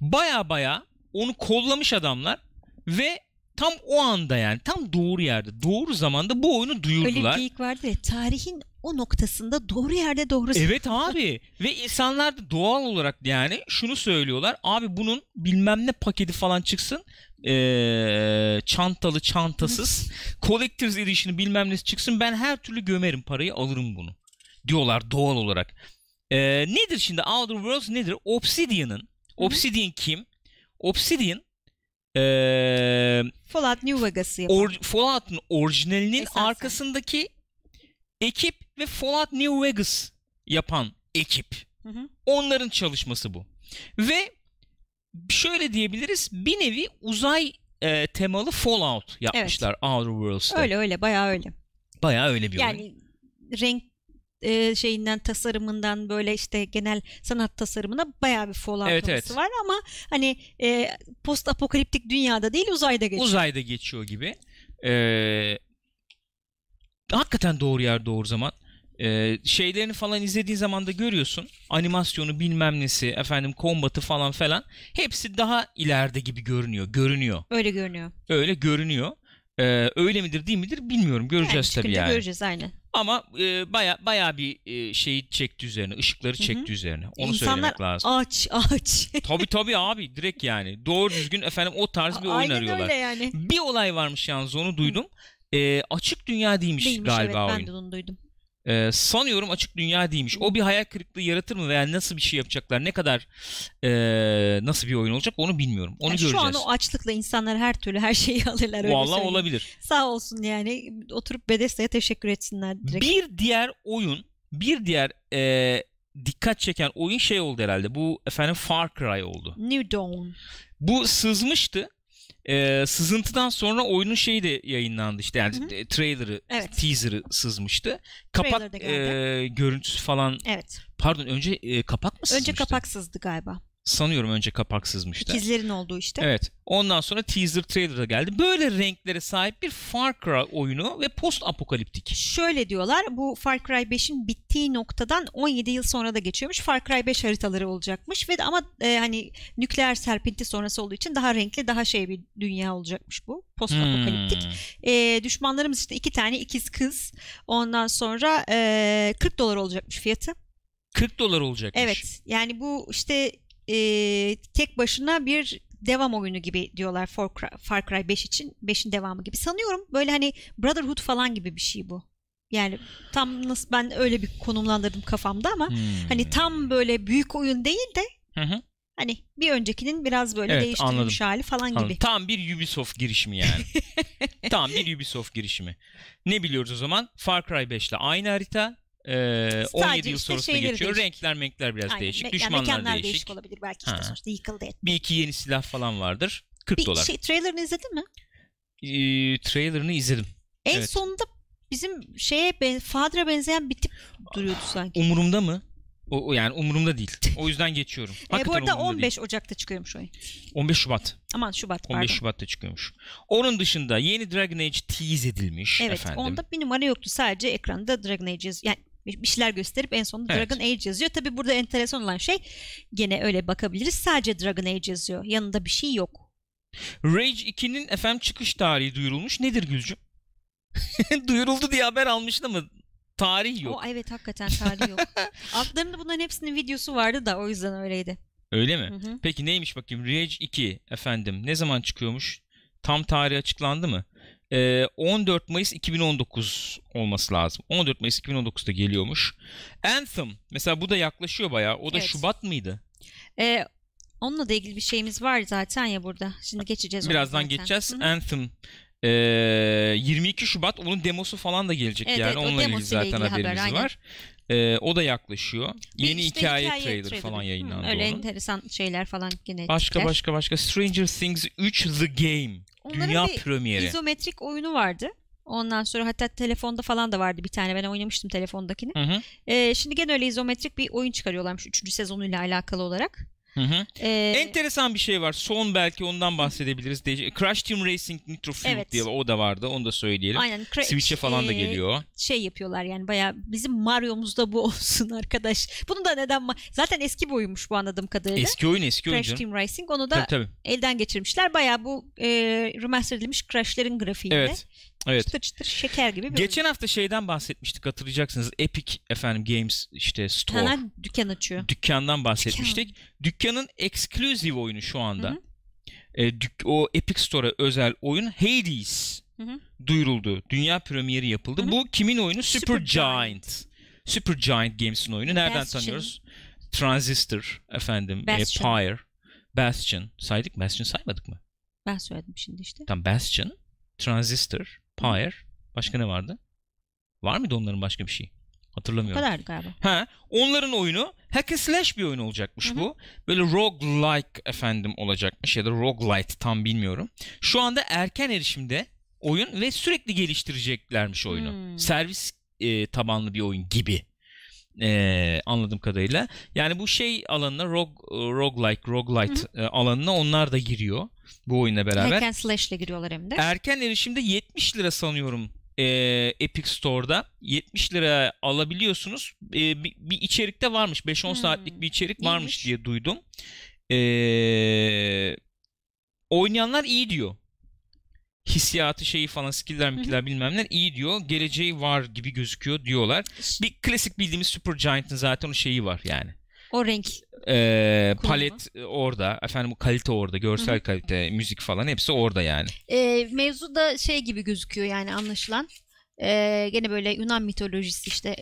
Baya baya onu kollamış adamlar ve tam o anda yani tam doğru yerde doğru zamanda bu oyunu duyurdular. Öyle bir vardı. ya tarihin o noktasında doğru yerde doğru Evet abi *laughs* ve insanlar da doğal olarak yani şunu söylüyorlar. Abi bunun bilmem ne paketi falan çıksın. Ee, çantalı çantasız *laughs* Collectors Edition'ı bilmem nesi çıksın ben her türlü gömerim parayı alırım bunu diyorlar doğal olarak. E, nedir şimdi Outer Worlds nedir? Obsidian'ın. Obsidian kim? Obsidian ee, Fallout New Vegas'ı yapan. Or, Fallout'un orijinalinin Esasen. arkasındaki ekip ve Fallout New Vegas yapan ekip. Hı hı. Onların çalışması bu. Ve şöyle diyebiliriz bir nevi uzay e, temalı Fallout yapmışlar evet. Outer Worlds'ta. Öyle öyle bayağı öyle. Bayağı öyle bir yani, oyun. Yani renk e, şeyinden tasarımından böyle işte genel sanat tasarımına bayağı bir Fallout evet, evet. var ama hani e, post apokaliptik dünyada değil uzayda geçiyor. Uzayda geçiyor gibi. Ee, hakikaten doğru yer doğru zaman. Ee, şeylerini falan izlediğin zaman da görüyorsun. Animasyonu bilmem nesi, efendim kombatı falan falan. Hepsi daha ileride gibi görünüyor. Görünüyor. Öyle görünüyor. Öyle görünüyor. Ee, öyle midir değil midir bilmiyorum. Göreceğiz yani, tabii yani. Göreceğiz aynen. Ama e, baya baya bir e, şeyi çekti üzerine, ışıkları çekti Hı-hı. üzerine. Onu İnsanlar söylemek lazım. aç aç. *laughs* tabii tabii abi direkt yani. Doğru düzgün efendim o tarz bir oyun Aynen arıyorlar. Öyle yani. Bir olay varmış yalnız onu duydum. E, açık dünya değilmiş, değilmiş galiba evet, oyun. Ben de onu duydum. E, sanıyorum açık dünya değilmiş. O bir hayal kırıklığı yaratır mı veya nasıl bir şey yapacaklar? Ne kadar e, nasıl bir oyun olacak onu bilmiyorum. Onu yani göreceğiz. Şu an o açlıkla insanlar her türlü her şeyi *laughs* alırlar. Öyle Vallahi söyleyeyim. olabilir. Sağ olsun yani oturup bedestaya teşekkür etsinler direkt. Bir diğer oyun, bir diğer e, dikkat çeken oyun şey oldu herhalde. Bu efendim Far Cry oldu. New Dawn. Bu sızmıştı e, sızıntıdan sonra oyunun şeyi de yayınlandı işte yani hı hı. E, trailer'ı, evet. teaser'ı sızmıştı. Kapak e, görüntüsü falan. Evet. Pardon önce e, kapak mı sızmıştı? Önce kapak sızdı galiba sanıyorum önce kapak sızmıştı. İkizlerin olduğu işte. Evet. Ondan sonra teaser trailer da geldi. Böyle renklere sahip bir Far Cry oyunu ve post apokaliptik. Şöyle diyorlar bu Far Cry 5'in bittiği noktadan 17 yıl sonra da geçiyormuş. Far Cry 5 haritaları olacakmış ve ama e, hani nükleer serpinti sonrası olduğu için daha renkli daha şey bir dünya olacakmış bu. Post apokaliptik. Hmm. E, düşmanlarımız işte iki tane ikiz kız. Ondan sonra e, 40 dolar olacakmış fiyatı. 40 dolar olacakmış. Evet. Yani bu işte e, tek başına bir devam oyunu gibi diyorlar Far Cry 5 için. 5'in devamı gibi. Sanıyorum böyle hani Brotherhood falan gibi bir şey bu. Yani tam nasıl ben öyle bir konumlandırdım kafamda ama hmm. hani tam böyle büyük oyun değil de hı hı. hani bir öncekinin biraz böyle evet, değiştirilmiş anladım. hali falan anladım. gibi. Tam bir Ubisoft girişimi yani. *laughs* tam bir Ubisoft girişimi. Ne biliyoruz o zaman? Far Cry 5 ile aynı harita, ee, 17 yıl işte sonrasında geçiyor. Değişik. Renkler renkler biraz Aynen. değişik. Düşmanlar yani değişik. değişik olabilir belki işte ha. sonuçta yıkıldı etme. Bir iki yeni silah falan vardır. 40 bir dolar. Şey, trailerını izledin mi? Ee, trailerını izledim. En evet. sonunda bizim şeye ben, Fadra benzeyen bir tip duruyordu sanki. Umurumda mı? O, o yani umurumda değil. *laughs* O yüzden geçiyorum. e, bu arada 15 değil. Ocak'ta çıkıyormuş oyun. 15 Şubat. Aman Şubat 15 pardon. 15 Şubat'ta çıkıyormuş. Onun dışında yeni Dragon Age tease edilmiş evet, efendim. Evet onda bir numara yoktu. Sadece ekranda Dragon Age. yani bir şeyler gösterip en sonunda evet. Dragon Age yazıyor. Tabi burada enteresan olan şey gene öyle bakabiliriz. Sadece Dragon Age yazıyor. Yanında bir şey yok. Rage 2'nin efendim çıkış tarihi duyurulmuş. Nedir Gülcüm? *laughs* Duyuruldu diye haber almıştı mı? Tarih yok. O, evet hakikaten tarih yok. *laughs* Altlarında bunların hepsinin videosu vardı da o yüzden öyleydi. Öyle mi? Hı hı. Peki neymiş bakayım Rage 2 efendim ne zaman çıkıyormuş? Tam tarihi açıklandı mı? 14 ee, Mayıs 2019 olması lazım. 14 Mayıs 2019'da geliyormuş. Anthem mesela bu da yaklaşıyor bayağı. O da evet. Şubat mıydı? Ee, onunla da ilgili bir şeyimiz var zaten ya burada. Şimdi geçeceğiz. Birazdan geçeceğiz. Hı-hı. Anthem e, ee, 22 Şubat onun demosu falan da gelecek evet, yani. Evet, Onunla ilgili zaten ilgili haberimiz haber, var. E, o da yaklaşıyor. Bir Yeni işte hikaye, hikaye trailer, trailer falan yayınlandı. Hı, öyle onun. enteresan şeyler falan gene. Başka başka başka Stranger Things 3 The Game. Onların Dünya bir premieri. izometrik oyunu vardı. Ondan sonra hatta telefonda falan da vardı bir tane ben oynamıştım telefondakini. Hı hı. Ee, şimdi gene öyle izometrik bir oyun çıkarıyorlarmış 3. sezonuyla alakalı olarak. Hı hı. Ee, Enteresan bir şey var. Son belki ondan bahsedebiliriz. De- Crash Team Racing Nitro Fueled evet. diye o da vardı. Onu da söyleyelim. Aynen. Cra- Switch'e falan da e, geliyor. Şey yapıyorlar yani baya bizim Mario'muzda bu *laughs* olsun arkadaş. Bunu da neden ma- zaten eski bir oyunmuş bu anladığım kadarıyla. Eski oyun eski oyun. Crash oyuncu. Team Racing onu da tabii, tabii. elden geçirmişler. Baya bu e, remaster edilmiş Crash'lerin grafiğinde. Evet. Evet. Çıtır çıtır şeker gibi. Bir Geçen oyun. hafta şeyden bahsetmiştik hatırlayacaksınız. Epic efendim Games işte store. Hemen dükkan açıyor. Dükkandan bahsetmiştik. Dükkan. Dükkanın eksklusif oyunu şu anda. E, dük- o Epic Store'a özel oyun Hades hı hı. duyuruldu. Dünya premieri yapıldı. Hı hı. Bu kimin oyunu? Super Giant. Super Giant Games'in oyunu. Nereden Bastion. tanıyoruz? Transistor efendim, e, Bastion. E, Pyre, Bastion. Saydık Bastion saymadık mı? Ben söyledim şimdi işte. Tam Bastion, Transistor, Pyre. Başka ne vardı? Var mıydı onların başka bir şey? Hatırlamıyorum. Bu kadar galiba. Ha, onların oyunu hack and slash bir oyun olacakmış Hı-hı. bu. Böyle roguelike efendim olacakmış ya da roguelite tam bilmiyorum. Şu anda erken erişimde oyun ve sürekli geliştireceklermiş oyunu. Hmm. Servis e, tabanlı bir oyun gibi. Ee, anladığım kadarıyla. Yani bu şey alanına rog, e, roguelike, roguelite Hı-hı. E, alanına onlar da giriyor bu oyunla beraber. erken and slash ile giriyorlar hem de. Erken erişimde 70 lira sanıyorum e, Epic Store'da 70 lira alabiliyorsunuz. E, bir, bir içerik varmış. 5-10 hmm. saatlik bir içerik varmış İyiymiş. diye duydum. E, oynayanlar iyi diyor hissiyatı şeyi falan skiller mikiller bilmem ne iyi diyor. Geleceği var gibi gözüküyor diyorlar. Bir klasik bildiğimiz Super Giant'ın zaten o şeyi var yani. O renk. Ee, palet orada. Efendim bu kalite orada. Görsel kalite, müzik falan hepsi orada yani. Ee, mevzu da şey gibi gözüküyor yani anlaşılan. Ee, gene böyle Yunan mitolojisi işte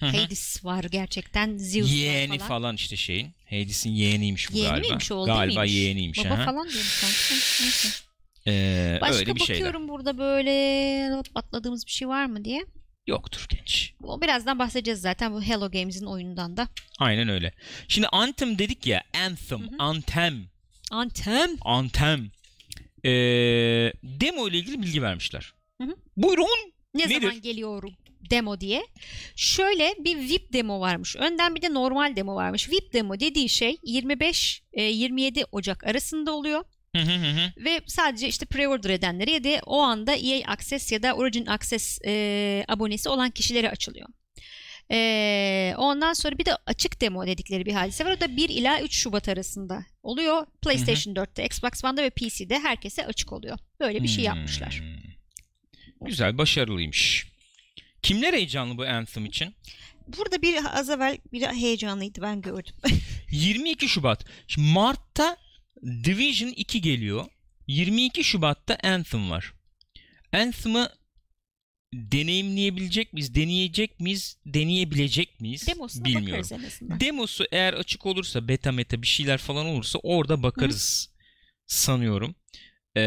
Hades var gerçekten. Zeus yeğeni falan. falan işte şeyin. Hades'in yeğeniymiş bu yeğeni galiba. Yeğeni miymiş o? Galiba yeğeniymiş. Baba ha. falan diyormuş ee, Başka öyle bir bakıyorum şeyler. burada böyle atladığımız bir şey var mı diye. Yoktur genç. O birazdan bahsedeceğiz zaten bu Hello Games'in oyunundan da. Aynen öyle. Şimdi Anthem dedik ya. Anthem. Hı hı. Anthem. Anthem. Anthem. Ee, demo ile ilgili bilgi vermişler. Hı hı. Buyurun. Ne nedir? zaman geliyorum? demo diye. Şöyle bir VIP demo varmış. Önden bir de normal demo varmış. VIP demo dediği şey 25 27 e, Ocak arasında oluyor. Hı hı hı. Ve sadece işte pre-order edenlere ya da o anda EA Access ya da Origin Access e, abonesi olan kişilere açılıyor. Ee, ondan sonra bir de açık demo dedikleri bir hadise var. O da 1 ila 3 Şubat arasında oluyor. PlayStation Hı-hı. 4'te, Xbox One'da ve PC'de herkese açık oluyor. Böyle bir şey hmm. yapmışlar. Güzel, başarılıymış. Kimler heyecanlı bu Anthem için? Burada bir az evvel biri heyecanlıydı ben gördüm. 22 *laughs* Şubat. Şimdi Mart'ta Division 2 geliyor. 22 Şubat'ta Anthem var. Anthem'ı deneyimleyebilecek miyiz, deneyecek miyiz, deneyebilecek miyiz Demosuna bilmiyorum. Demosu eğer açık olursa, beta meta bir şeyler falan olursa orada bakarız Hı. sanıyorum. Ee,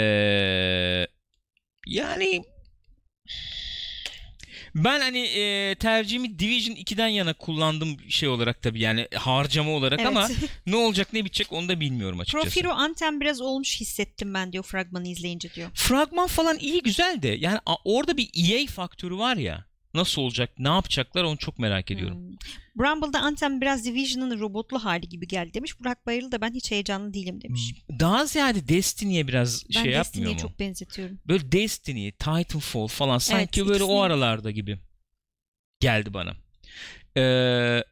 yani ben hani e, tercihimi Division 2'den yana kullandım şey olarak tabii yani harcama olarak evet. ama *laughs* ne olacak ne bitecek onu da bilmiyorum açıkçası. Profiro Anten biraz olmuş hissettim ben diyor fragmanı izleyince diyor. Fragman falan iyi güzel de yani orada bir EA faktörü var ya nasıl olacak, ne yapacaklar onu çok merak ediyorum. Hmm. Rumble'da Anthem biraz Division'ın robotlu hali gibi geldi demiş. Burak Bayırlı da ben hiç heyecanlı değilim demiş. Hmm. Daha ziyade Destiny'ye biraz ben şey Destiny'ye mu? Ben çok benzetiyorum. Böyle Destiny, Titanfall falan evet, sanki ikisini... böyle o aralarda gibi geldi bana. Ee,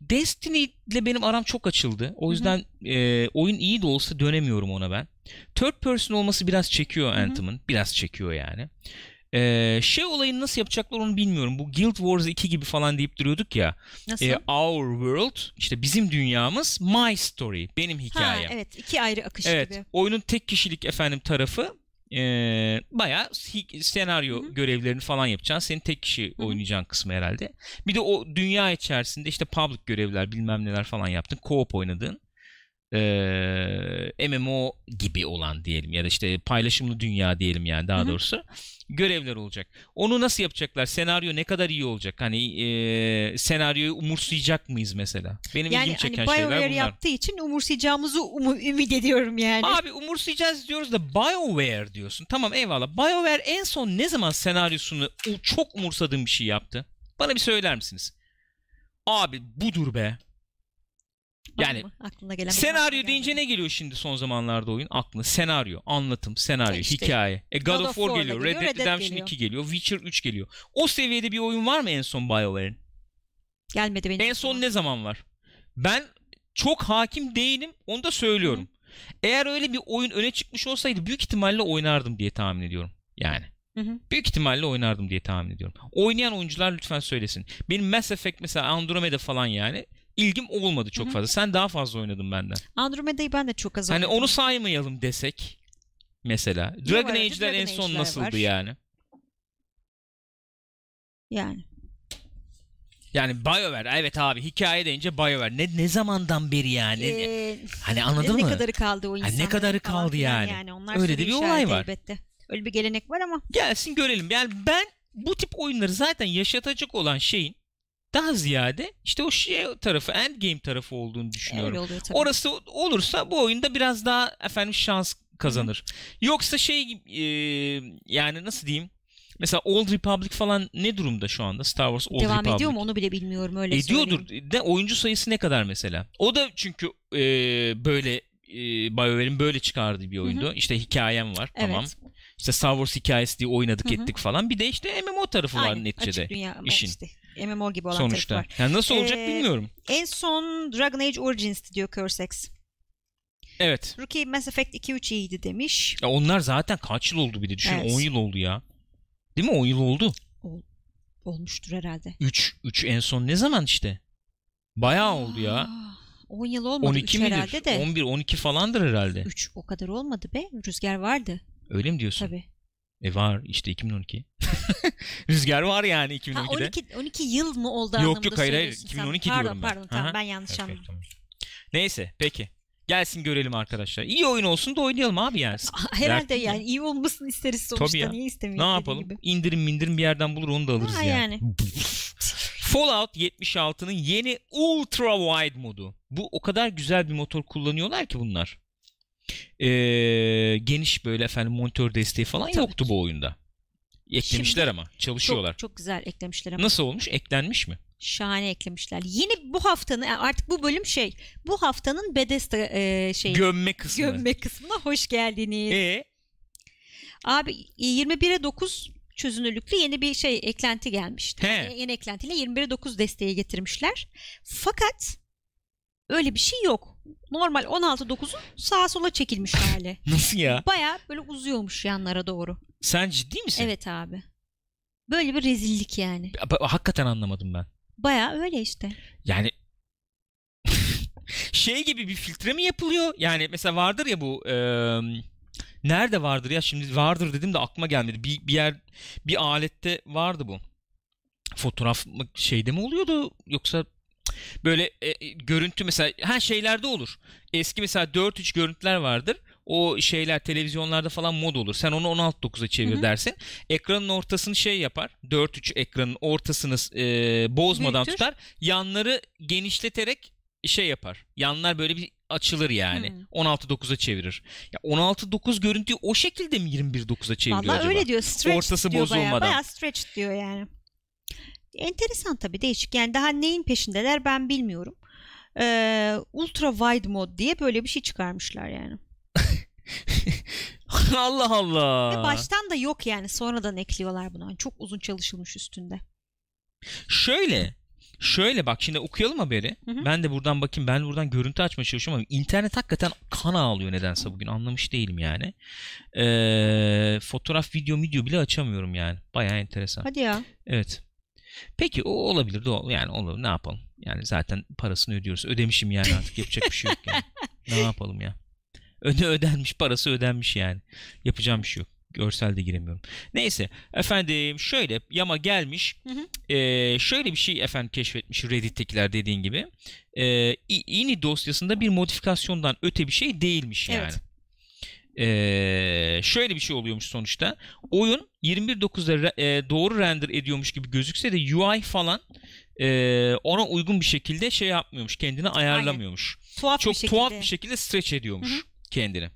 Destiny ile benim aram çok açıldı. O yüzden e, oyun iyi de olsa dönemiyorum ona ben. Third person olması biraz çekiyor Anthem'ın. Biraz çekiyor yani. Ee, şey olayını nasıl yapacaklar onu bilmiyorum. Bu Guild Wars 2 gibi falan deyip duruyorduk ya. Nasıl? E, Our World işte bizim dünyamız My Story benim hikayem. Ha, evet iki ayrı akış evet, gibi. Oyunun tek kişilik efendim tarafı e, bayağı senaryo Hı-hı. görevlerini falan yapacaksın. Senin tek kişi Hı-hı. oynayacağın kısmı herhalde. Bir de o dünya içerisinde işte public görevler bilmem neler falan yaptın. Co-op oynadığın e, MMO gibi olan diyelim ya da işte paylaşımlı dünya diyelim yani daha Hı-hı. doğrusu görevler olacak. Onu nasıl yapacaklar? Senaryo ne kadar iyi olacak? Hani e, senaryoyu umursayacak mıyız mesela? Benim yani, ilgimi hani çeken hani şeyler bunlar. Yani yaptığı için umursayacağımızı um- ümit ediyorum yani. Abi umursayacağız diyoruz da BioWare diyorsun. Tamam eyvallah. BioWare en son ne zaman senaryosunu çok umursadığım bir şey yaptı? Bana bir söyler misiniz? Abi budur be. Yani aklına gelen senaryo bir deyince ne geliyor şimdi son zamanlarda oyun? Aklı senaryo, anlatım, senaryo, işte, hikaye. E God, God of War, geliyor, Red Dead Redemption geliyor. 2 geliyor, Witcher 3 geliyor. O seviyede bir oyun var mı en son BioWare'in? Gelmedi benim. En son ne zaman var? Ben çok hakim değilim. Onu da söylüyorum. Hı-hı. Eğer öyle bir oyun öne çıkmış olsaydı büyük ihtimalle oynardım diye tahmin ediyorum. Yani. Hı-hı. Büyük ihtimalle oynardım diye tahmin ediyorum. Oynayan oyuncular lütfen söylesin. Benim Mass Effect mesela Andromeda falan yani ilgim olmadı çok fazla. Sen daha fazla oynadın benden. Andromeda'yı ben de çok az hani oynadım. Hani onu saymayalım desek mesela. Dragon arada Age'ler en son Age'ler nasıldı var. yani? Yani. Yani BioWare evet abi hikaye deyince BioWare ne ne zamandan beri yani? Ee, hani anladın ne mı? Ne kadarı kaldı o insanlar? Hani ne kadarı kaldı yani? yani. Onlar Öyle de bir olay var. Elbette. Öyle bir gelenek var ama. Gelsin görelim. Yani ben bu tip oyunları zaten yaşatacak olan şeyin daha ziyade işte o şey tarafı end game tarafı olduğunu düşünüyorum. Öyle oluyor tabii. Orası olursa bu oyunda biraz daha efendim şans kazanır. Hı. Yoksa şey e, yani nasıl diyeyim Mesela Old Republic falan ne durumda şu anda? Star Wars Old Devam Republic. Devam ediyor mu onu bile bilmiyorum öyle Ediyordur. Söyleyeyim. De oyuncu sayısı ne kadar mesela? O da çünkü e, böyle e, BioWare'in böyle çıkardığı bir oyundu. Hı hı. İşte hikayem var. Evet. Tamam. İşte Star Wars hikayesi diye oynadık Hı-hı. ettik falan. Bir de işte MMO tarafı Aynen, var neticede dünya, işin. Işte. MMO gibi olan Sonuçta. tarafı var. Yani nasıl olacak ee, bilmiyorum. En son Dragon Age Origins diyor Cursex. Evet. Rookie Mass Effect 2-3 iyiydi demiş. Ya onlar zaten kaç yıl oldu bir de düşün. Evet. 10 yıl oldu ya. Değil mi? 10 yıl oldu. Ol, olmuştur herhalde. 3 3 en son ne zaman işte? Bayağı Aa, oldu ya. 10 ah, yıl olmadı 12 3 midir? herhalde de. 11 12 falandır herhalde. 3 o kadar olmadı be. Rüzgar vardı. Öyle mi diyorsun? Tabii. E var işte 2012. *laughs* Rüzgar var yani 2012'de. Ha, 12, 12 yıl mı oldu anlamında Yok yok hayır hayır 2012 sen. diyorum pardon, ben. Pardon tamam ben yanlış anladım. tamam. Neyse peki. Gelsin görelim arkadaşlar. İyi oyun olsun da oynayalım abi yani. *laughs* Herhalde Dert yani iyi olmasını isteriz sonuçta. Tabii ya. Niye istemiyoruz? Ne yapalım? Gibi. İndirim indirim bir yerden bulur onu da alırız ha, yani. yani. *laughs* Fallout 76'nın yeni Ultra Wide modu. Bu o kadar güzel bir motor kullanıyorlar ki bunlar e, geniş böyle efendim monitör desteği falan Tabii yoktu ki. bu oyunda. Eklemişler Şimdi, ama çalışıyorlar. Çok, çok güzel eklemişler ama. Nasıl olmuş? Eklenmiş mi? Şahane eklemişler. Yeni bu haftanın e, artık bu bölüm şey bu haftanın Bethesda e, şey gömme kısmı. Gömme kısmına hoş geldiniz. Ee? Abi 21'e 9 çözünürlüklü yeni bir şey eklenti gelmişti. He. E, yeni eklentiyle 21'e 9 desteği getirmişler. Fakat öyle bir şey yok normal 16.9'un sağa sola çekilmiş hali. *laughs* Nasıl ya? Baya böyle uzuyormuş yanlara doğru. Sen ciddi misin? Evet abi. Böyle bir rezillik yani. Hakikaten anlamadım ben. Baya öyle işte. Yani *laughs* şey gibi bir filtre mi yapılıyor? Yani mesela vardır ya bu e, nerede vardır ya şimdi vardır dedim de aklıma gelmedi. Bir, bir yer bir alette vardı bu. Fotoğraf şeyde mi oluyordu yoksa böyle e, e, görüntü mesela her şeylerde olur. Eski mesela 4-3 görüntüler vardır. O şeyler televizyonlarda falan mod olur. Sen onu 16-9'a çevir hı hı. dersin. Ekranın ortasını şey yapar. 4-3 ekranın ortasını e, bozmadan Büyütür. tutar. Yanları genişleterek şey yapar. Yanlar böyle bir açılır yani. Hmm. 16.9'a çevirir. Ya 16.9 görüntüyü o şekilde mi 21.9'a çeviriyor Vallahi acaba? öyle diyor. Stretch Ortası diyor bozulmadan. Bayağı, bayağı stretch diyor yani enteresan tabii değişik. Yani daha neyin peşindeler ben bilmiyorum. Ee, ultra wide mod diye böyle bir şey çıkarmışlar yani. *laughs* Allah Allah. Ve baştan da yok yani sonradan ekliyorlar bunu. Yani çok uzun çalışılmış üstünde. Şöyle. Şöyle bak şimdi okuyalım haberi. Hı hı. Ben de buradan bakayım. Ben buradan görüntü açmaya çalışıyorum ama internet hakikaten kan ağlıyor nedense bugün. Anlamış değilim yani. Ee, fotoğraf, video, video bile açamıyorum yani. Baya enteresan. Hadi ya. Evet. Peki o olabilir doğal yani olur ne yapalım? Yani zaten parasını ödüyoruz. Ödemişim yani *laughs* artık yapacak bir şey yok yani. ne yapalım ya? Öde ödenmiş parası ödenmiş yani. Yapacağım bir şey yok. Görselde giremiyorum. Neyse efendim şöyle Yama gelmiş. Hı hı. E, şöyle bir şey efendim keşfetmiş Reddit'tekiler dediğin gibi. E, ee, ini dosyasında bir modifikasyondan öte bir şey değilmiş yani. Evet. Ee, şöyle bir şey oluyormuş sonuçta. Oyun 21.9'da e, doğru render ediyormuş gibi gözükse de UI falan e, ona uygun bir şekilde şey yapmıyormuş. Kendini ayarlamıyormuş. Aynen. Tuhaf Çok bir tuhaf bir şekilde stretch ediyormuş Hı-hı. kendini.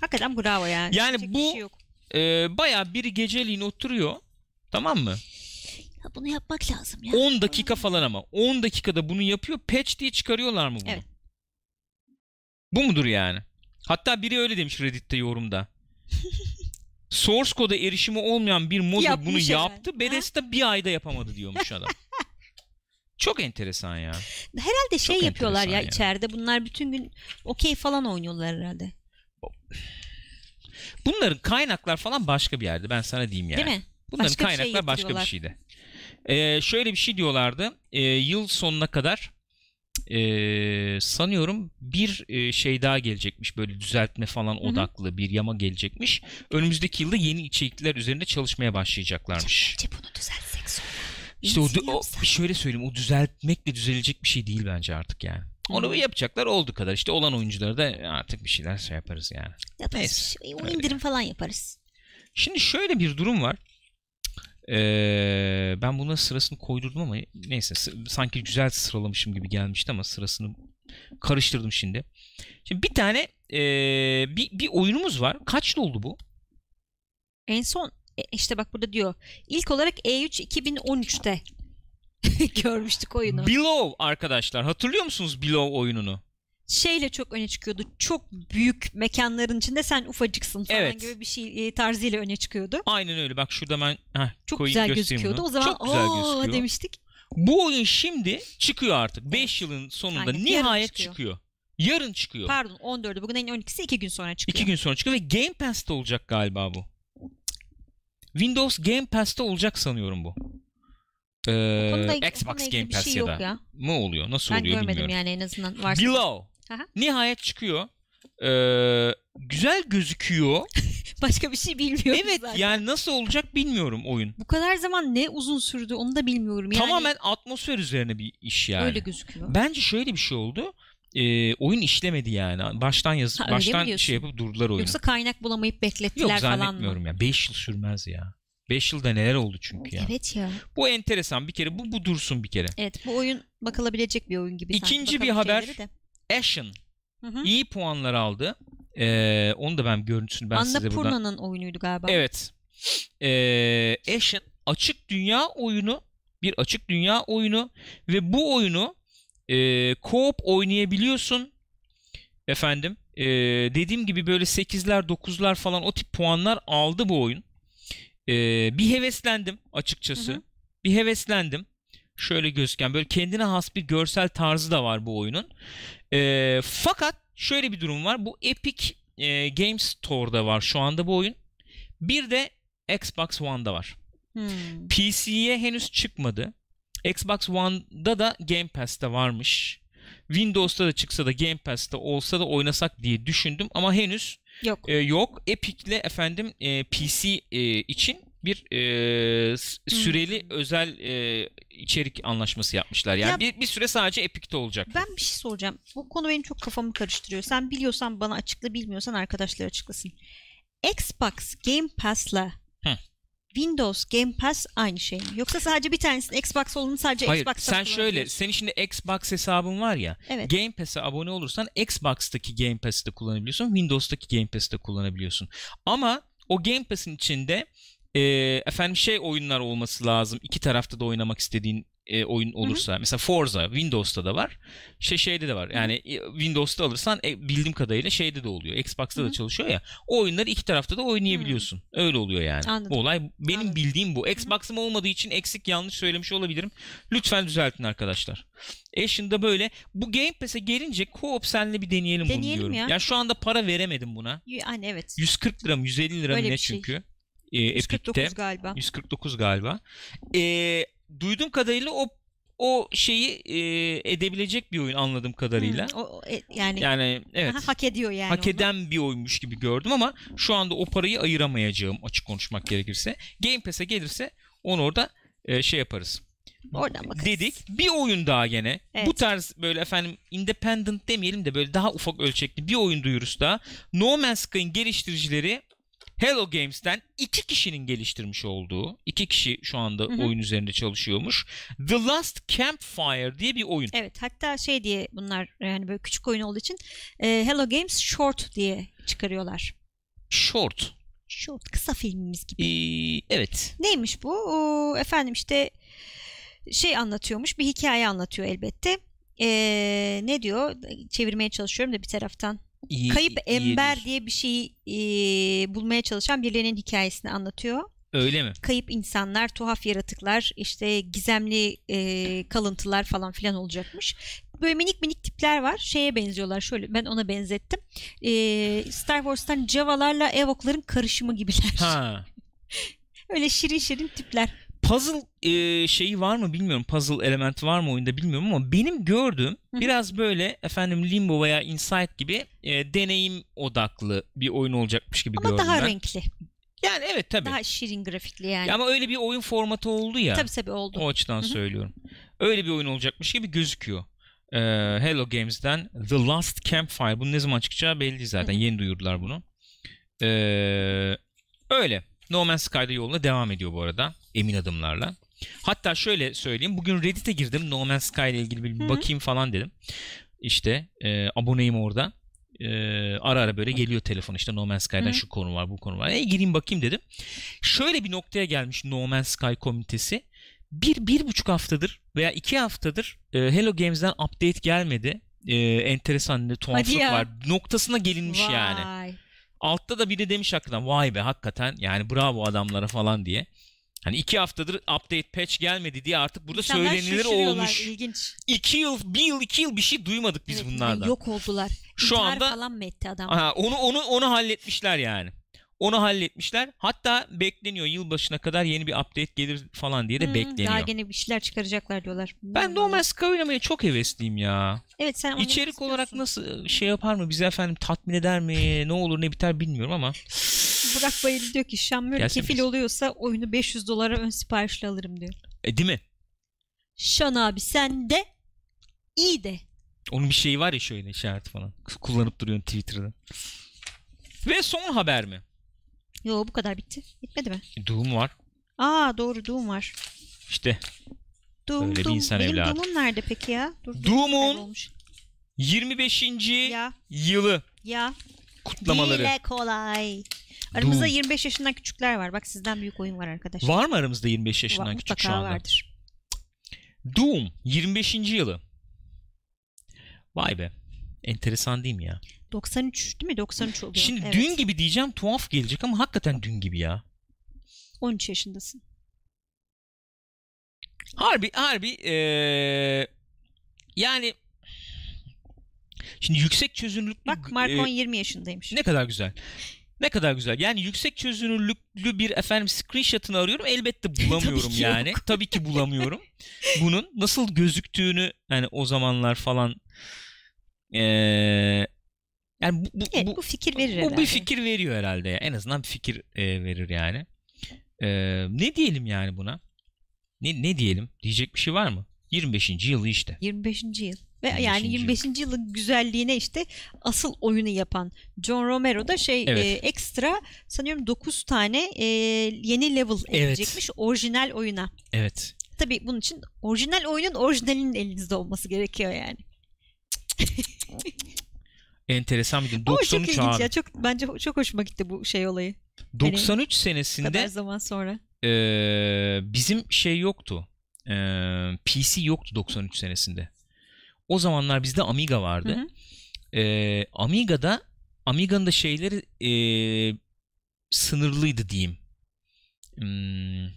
Hakikaten bravo yani. Yani Hiçbir bu şey yok. e, bayağı biri geceliğin oturuyor. Tamam mı? Ya bunu yapmak lazım ya. 10 dakika falan ama. 10 dakikada bunu yapıyor. Patch diye çıkarıyorlar mı bunu? Evet. Bu mudur yani? Hatta biri öyle demiş Reddit'te yorumda. *laughs* Source koda erişimi olmayan bir modül Yapmış bunu efendim. yaptı. Bethesda bir ayda yapamadı diyormuş adam. *laughs* Çok enteresan ya. Herhalde Çok şey yapıyorlar ya, ya içeride. Bunlar bütün gün okey falan oynuyorlar herhalde. Bunların kaynaklar falan başka bir yerde. Ben sana diyeyim yani. Değil mi? Bunların başka şey kaynaklar şey başka bir şeydi. Ee, şöyle bir şey diyorlardı. Ee, yıl sonuna kadar e, sanıyorum bir e, şey daha gelecekmiş böyle düzeltme falan Hı-hı. odaklı bir yama gelecekmiş. Önümüzdeki yılda yeni içerikler üzerinde çalışmaya başlayacaklarmış. Önce bunu düzeltsek sonra. İşte o, o şöyle söyleyeyim o düzeltmekle düzelecek bir şey değil bence artık yani. Onu yapacaklar olduğu kadar. İşte olan oyunculara da artık bir şeyler şey yaparız yani. Yaparız. Neyse, şey, indirim yani. falan yaparız. Şimdi şöyle bir durum var. Ee, ben bunların sırasını koydurdum ama neyse sanki güzel sıralamışım gibi gelmişti ama sırasını karıştırdım şimdi. Şimdi bir tane ee, bir, bir oyunumuz var. Kaçlı oldu bu? En son e, işte bak burada diyor. İlk olarak E3 2013'te *laughs* görmüştük oyunu. Below arkadaşlar hatırlıyor musunuz Below oyununu? şeyle çok öne çıkıyordu. Çok büyük mekanların içinde sen ufacıksın falan evet. gibi bir şey e, tarzıyla öne çıkıyordu. Aynen öyle. Bak şurada ben heh, çok koyayım, güzel gözüküyordu. Onu. O zaman o demiştik. Bu oyun şimdi çıkıyor artık. 5 yılın sonunda Aynen. nihayet çıkıyor. çıkıyor. Yarın çıkıyor. Pardon 14'ü. Bugün en 12'si 2 gün sonra çıkıyor. 2 gün sonra çıkıyor ve Game Pass'te olacak galiba bu. Windows Game Pass'te olacak sanıyorum bu. Ee, Xbox Game Pass şey ya da. Ya. Mı oluyor? Nasıl ben oluyor bilmiyorum. Ben görmedim yani en azından. Varsa... Below. Aha. Nihayet çıkıyor. Ee, güzel gözüküyor. *laughs* Başka bir şey bilmiyorum evet, zaten. yani nasıl olacak bilmiyorum oyun. Bu kadar zaman ne uzun sürdü onu da bilmiyorum. Yani... Tamamen atmosfer üzerine bir iş yani. Öyle gözüküyor. Bence şöyle bir şey oldu. E, oyun işlemedi yani. Baştan yazıp ha, baştan şey yapıp durdular oyunu. Yoksa kaynak bulamayıp beklettiler falan mı? Yok zannetmiyorum ya. 5 yıl sürmez ya. 5 yılda neler oldu çünkü ya. Evet ya. Bu enteresan bir kere bu bu dursun bir kere. Evet bu oyun bakılabilecek bir oyun gibi. İkinci bir haber. De. Ashen Hı hı. iyi puanlar aldı. Ee, onu da ben görüntüsünü ben Anna size buradan... Purna'nın oyunuydu galiba. Evet. Ee, Ashen açık dünya oyunu. Bir açık dünya oyunu. Ve bu oyunu e, co-op oynayabiliyorsun. Efendim. E, dediğim gibi böyle 8'ler 9'lar falan o tip puanlar aldı bu oyun. E, bir heveslendim açıkçası. Hı hı. Bir heveslendim. Şöyle gözüken böyle kendine has bir görsel tarzı da var bu oyunun. E, fakat şöyle bir durum var. Bu Epic e, Game Store'da var şu anda bu oyun. Bir de Xbox One'da var. Hmm. PC'ye henüz çıkmadı. Xbox One'da da Game Pass'te varmış. Windows'ta da çıksa da Game Pass'te olsa da oynasak diye düşündüm ama henüz yok. E, yok. Epic efendim e, PC e, için bir e, süreli hmm. özel e, içerik anlaşması yapmışlar. Yani ya, bir, bir süre sadece Epic'te olacak. Ben bir şey soracağım. Bu konu benim çok kafamı karıştırıyor. Sen biliyorsan bana açıkla, bilmiyorsan arkadaşlar açıklasın. Xbox Game Pass'la Windows Game Pass aynı şey mi? Yoksa sadece bir tanesinin Xbox olduğunu sadece Hayır, Xbox'ta sen şöyle, senin şimdi Xbox hesabın var ya. Evet. Game Pass'a abone olursan Xbox'taki Game Pass'ı da kullanabiliyorsun, Windows'taki Game Pass'ı da kullanabiliyorsun. Ama o Game Pass'in içinde e, efendim şey oyunlar olması lazım. İki tarafta da oynamak istediğin e, oyun olursa. Hı-hı. Mesela Forza Windows'ta da var. Şey şeyde de var. Yani Hı-hı. E, Windows'ta alırsan e, bildiğim kadarıyla şeyde de oluyor. Xbox'ta Hı-hı. da çalışıyor ya. O oyunları iki tarafta da oynayabiliyorsun. Hı-hı. Öyle oluyor yani. Anladım. Bu olay benim Anladım. bildiğim bu. Xbox'ım Hı-hı. olmadığı için eksik yanlış söylemiş olabilirim. Lütfen düzeltin arkadaşlar. Eşinde böyle. Bu Game Pass'e gelince co-op senle bir deneyelim, deneyelim bunu diyorum. Ya. Ya şu anda para veremedim buna. Yani evet. 140 lira mı 150 lira mı ne şey. çünkü e, ee, 149 Epic'te. galiba. 149 galiba. E, duyduğum kadarıyla o o şeyi e, edebilecek bir oyun anladığım kadarıyla. Hmm, o, e, yani yani evet. Aha, hak ediyor yani. Hak onu. eden bir oyunmuş gibi gördüm ama şu anda o parayı ayıramayacağım açık konuşmak gerekirse. Game Pass'e gelirse onu orada e, şey yaparız. Oradan bakarız. Dedik. Bir oyun daha gene. Evet. Bu tarz böyle efendim independent demeyelim de böyle daha ufak ölçekli bir oyun duyurusu da No Man's Sky'ın geliştiricileri Hello Games'ten iki kişinin geliştirmiş olduğu, iki kişi şu anda Hı-hı. oyun üzerinde çalışıyormuş. The Last Campfire diye bir oyun. Evet, hatta şey diye bunlar yani böyle küçük oyun olduğu için e, Hello Games Short diye çıkarıyorlar. Short. Short kısa filmimiz gibi. Ee, evet. Neymiş bu? O, efendim işte şey anlatıyormuş, bir hikaye anlatıyor elbette. Ee, ne diyor? Çevirmeye çalışıyorum da bir taraftan iyi, kayıp iyi ember iyidir. diye bir şeyi e, bulmaya çalışan birilerinin hikayesini anlatıyor. Öyle mi? Kayıp insanlar, tuhaf yaratıklar, işte gizemli e, kalıntılar falan filan olacakmış. Böyle minik minik tipler var. Şeye benziyorlar. Şöyle ben ona benzettim. E, Star Wars'tan Java'larla Evok'ların karışımı gibiler. Ha. *laughs* Öyle şirin şirin tipler puzzle e, şeyi var mı bilmiyorum. Puzzle elementi var mı oyunda bilmiyorum ama benim gördüğüm biraz böyle efendim Limbo veya Inside gibi e, deneyim odaklı bir oyun olacakmış gibi ama gördüm Ama daha ben. renkli. Yani evet tabii. Daha şirin grafikli yani. Ya ama öyle bir oyun formatı oldu ya. Tabii tabii oldu. O açıdan söylüyorum. Öyle bir oyun olacakmış gibi gözüküyor. Ee, Hello Games'den The Last Campfire. Bunun ne zaman çıkacağı belli zaten. Yeni duyurdular bunu. Ee, öyle. No Man's Sky'da yoluna devam ediyor bu arada. Emin adımlarla. Hatta şöyle söyleyeyim. Bugün Reddit'e girdim. No Man's Sky ile ilgili bir Hı-hı. bakayım falan dedim. İşte e, aboneyim orada. E, ara ara böyle geliyor telefon işte No Man's Sky'dan Hı-hı. şu konu var bu konu var. E, gireyim bakayım dedim. Şöyle bir noktaya gelmiş No Man's Sky komitesi. Bir, bir buçuk haftadır veya iki haftadır e, Hello Games'den update gelmedi. E, enteresan bir tuhaflık var. Noktasına gelinmiş Vay. yani. Altta da biri demiş hakikaten vay be hakikaten yani bravo adamlara falan diye. Hani iki haftadır update patch gelmedi diye artık burada İnsanlar söylenilir olmuş. Ilginç. İki yıl, bir yıl, iki yıl bir şey duymadık biz evet, bunlardan. Yok oldular. Şu anda falan mı etti adam? Aha, onu onu onu halletmişler yani. Onu halletmişler. Hatta bekleniyor yılbaşına kadar yeni bir update gelir falan diye de hmm, bekleniyor. Daha gene bir şeyler çıkaracaklar diyorlar. Ben No Man's Sky oynamaya çok hevesliyim ya. Evet sen İçerik olarak nasıl e, şey yapar mı? Bizi efendim tatmin eder mi? ne olur ne biter bilmiyorum ama. Burak Bayıl diyor ki Şamil kefil oluyorsa oyunu 500 dolara ön siparişle alırım diyor. E değil mi? Şan abi sen de iyi de. Onun bir şeyi var ya şöyle işaret falan. Kullanıp duruyorsun Twitter'da. Ve son haber mi? Yo bu kadar bitti. Bitmedi mi? E, Doom var. Aa doğru Doom var. İşte. Doom, Öyle Doom. bir insan Benim evladı. Doom'un nerede peki ya? Dur, Doom'un 25. Ya. yılı. Ya. Kutlamaları. Dile kolay. Aramızda Doom. 25 yaşından küçükler var. Bak sizden büyük oyun var arkadaşlar. Var mı aramızda 25 yaşından var, küçük şu anda? vardır. Doom 25. yılı. Vay be. Enteresan değil mi ya? 93 değil mi? 93 oluyor. Şimdi evet. dün gibi diyeceğim tuhaf gelecek ama hakikaten dün gibi ya. 13 yaşındasın. Harbi harbi ee, yani şimdi yüksek çözünürlük Bak Markon e, 20 yaşındaymış. Ne kadar güzel. Ne kadar güzel. Yani yüksek çözünürlüklü bir efendim screenshot'ını arıyorum. Elbette *laughs* bulamıyorum Tabii yani. Yok. Tabii ki bulamıyorum. Bunun nasıl gözüktüğünü yani o zamanlar falan ee, yani bu, bu, evet, bu, bu fikir verir. Bu herhalde. bir fikir veriyor herhalde. En azından bir fikir e, verir yani. E, ne diyelim yani buna? Ne ne diyelim? Diyecek bir şey var mı? 25. yılı işte. 25. yıl. Ve 25. yani 25. Yıl. yılın güzelliğine işte asıl oyunu yapan John Romero da şey e, evet. e, ekstra sanıyorum 9 tane e, yeni level ekleyecekmiş evet. orijinal oyuna. Evet. Tabii bunun için orijinal oyunun orijinalinin elinizde olması gerekiyor yani. *laughs* enteresan bir gün. 93 çok ilginç abi. ya. Çok, bence çok hoşuma gitti bu şey olayı. 93 hani, senesinde kadar zaman sonra. E, bizim şey yoktu. E, PC yoktu 93 senesinde. O zamanlar bizde Amiga vardı. Hı hı. E, Amiga'da Amiga'nın da şeyleri e, sınırlıydı diyeyim. Hmm,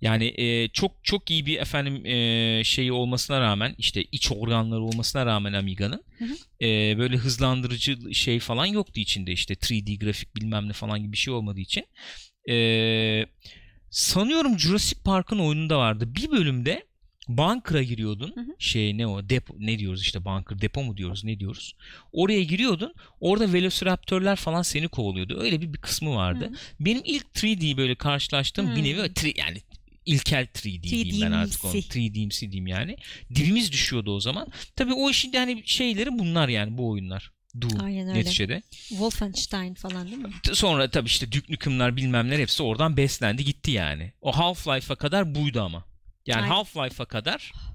yani e, çok çok iyi bir efendim e, şeyi olmasına rağmen işte iç organları olmasına rağmen Amiga'nın hı hı. e, böyle hızlandırıcı şey falan yoktu içinde işte 3D grafik bilmem ne falan gibi bir şey olmadığı için. E, sanıyorum Jurassic Park'ın oyununda vardı. Bir bölümde bunker'a giriyordun. Hı hı. Şey ne o depo ne diyoruz işte bunker depo mu diyoruz ne diyoruz. Oraya giriyordun. Orada velociraptörler falan seni kovalıyordu. Öyle bir, bir kısmı vardı. Hı hı. Benim ilk 3D böyle karşılaştığım hı. bir nevi yani ilkel 3D, 3D diyeyim ben artık onu. 3DMC diyeyim yani. Dibimiz düşüyordu o zaman. Tabii o işin hani şeyleri bunlar yani bu oyunlar. Doom Aynen öyle. neticede. Wolfenstein falan değil mi? Sonra tabii işte Duke Nukem'lar bilmemler hepsi oradan beslendi gitti yani. O Half-Life'a kadar buydu ama. Yani Half-Life'a kadar ah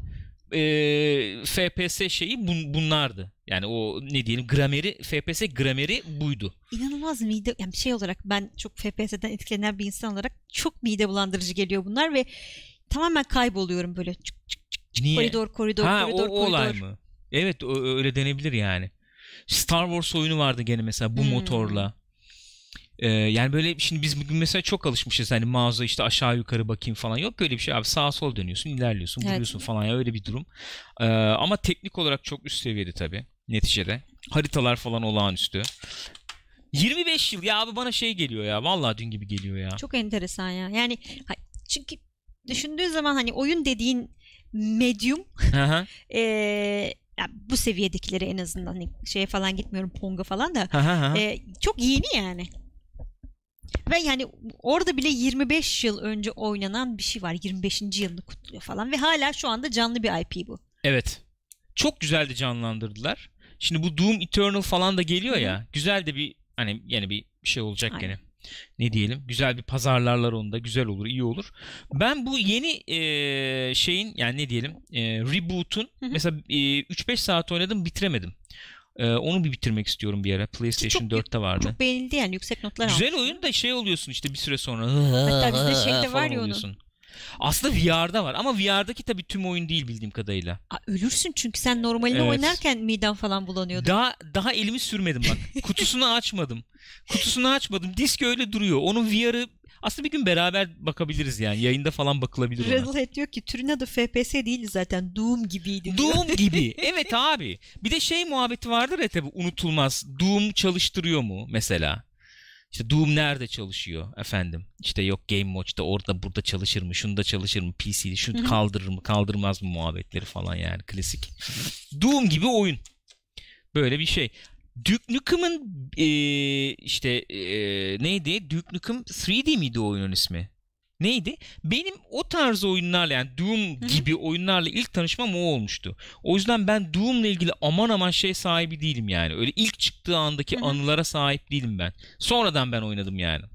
e, FPS şeyi bun, bunlardı. Yani o ne diyelim grameri FPS grameri buydu. İnanılmaz mide yani bir şey olarak ben çok FPS'den etkilenen bir insan olarak çok mide bulandırıcı geliyor bunlar ve tamamen kayboluyorum böyle çık çık çık, Niye? koridor koridor ha, koridor o, koridor. olay mı? Evet öyle denebilir yani. Star Wars oyunu vardı gene mesela bu hmm. motorla. Ee, yani böyle şimdi biz bugün mesela çok alışmışız hani mağaza işte aşağı yukarı bakayım falan yok böyle bir şey abi sağa sol dönüyorsun ilerliyorsun buluyorsun evet. falan ya öyle bir durum ee, ama teknik olarak çok üst seviyede tabi neticede haritalar falan olağanüstü 25 yıl ya abi bana şey geliyor ya vallahi dün gibi geliyor ya çok enteresan ya yani çünkü düşündüğün zaman hani oyun dediğin medium *laughs* eee yani bu seviyedekileri en azından hani şeye falan gitmiyorum Pong'a falan da e, çok yeni yani. Ve yani orada bile 25 yıl önce oynanan bir şey var. 25. yılını kutluyor falan ve hala şu anda canlı bir IP bu. Evet. Çok güzel de canlandırdılar. Şimdi bu Doom Eternal falan da geliyor ya. Güzel de bir hani yani bir şey olacak Aynen. gene. Ne diyelim? Güzel bir pazarlarlar onda. Güzel olur, iyi olur. Ben bu yeni e, şeyin yani ne diyelim? E, reboot'un mesela e, 3-5 saat oynadım bitiremedim. Ee, onu bir bitirmek istiyorum bir yere. PlayStation çok, 4'te vardı. Çok beğenildi yani yüksek notlar Güzel almış. oyun da şey oluyorsun işte bir süre sonra. Hatta bizde *laughs* şeyde var ya oluyorsun. onun. Aslında VR'da var ama VR'daki tabii tüm oyun değil bildiğim kadarıyla. Aa, ölürsün çünkü sen normalini evet. oynarken miden falan bulanıyordu. Daha daha elimi sürmedim bak. *laughs* Kutusunu açmadım. Kutusunu açmadım. Disk öyle duruyor. Onun VR'ı aslında bir gün beraber bakabiliriz yani. Yayında falan bakılabilir Razzlehead ona. Razzlehead diyor ki türün adı FPS değil zaten. Doom gibiydi. Diyor. Doom *laughs* gibi. Evet abi. Bir de şey muhabbeti vardır ya tabii unutulmaz. Doom çalıştırıyor mu mesela? İşte Doom nerede çalışıyor efendim? İşte yok Game Watch'ta orada burada çalışır mı? Şunda çalışır mı? PC'de şunu kaldırır mı? Kaldırmaz mı muhabbetleri falan yani klasik. Doom gibi oyun. Böyle bir şey. Duke Nukem'ın e, işte e, neydi? Duke Nukem 3D miydi o oyunun ismi? Neydi? Benim o tarz oyunlarla yani Doom Hı-hı. gibi oyunlarla ilk tanışmam o olmuştu. O yüzden ben Doom'la ilgili aman aman şey sahibi değilim yani. Öyle ilk çıktığı andaki Hı-hı. anılara sahip değilim ben. Sonradan ben oynadım yani.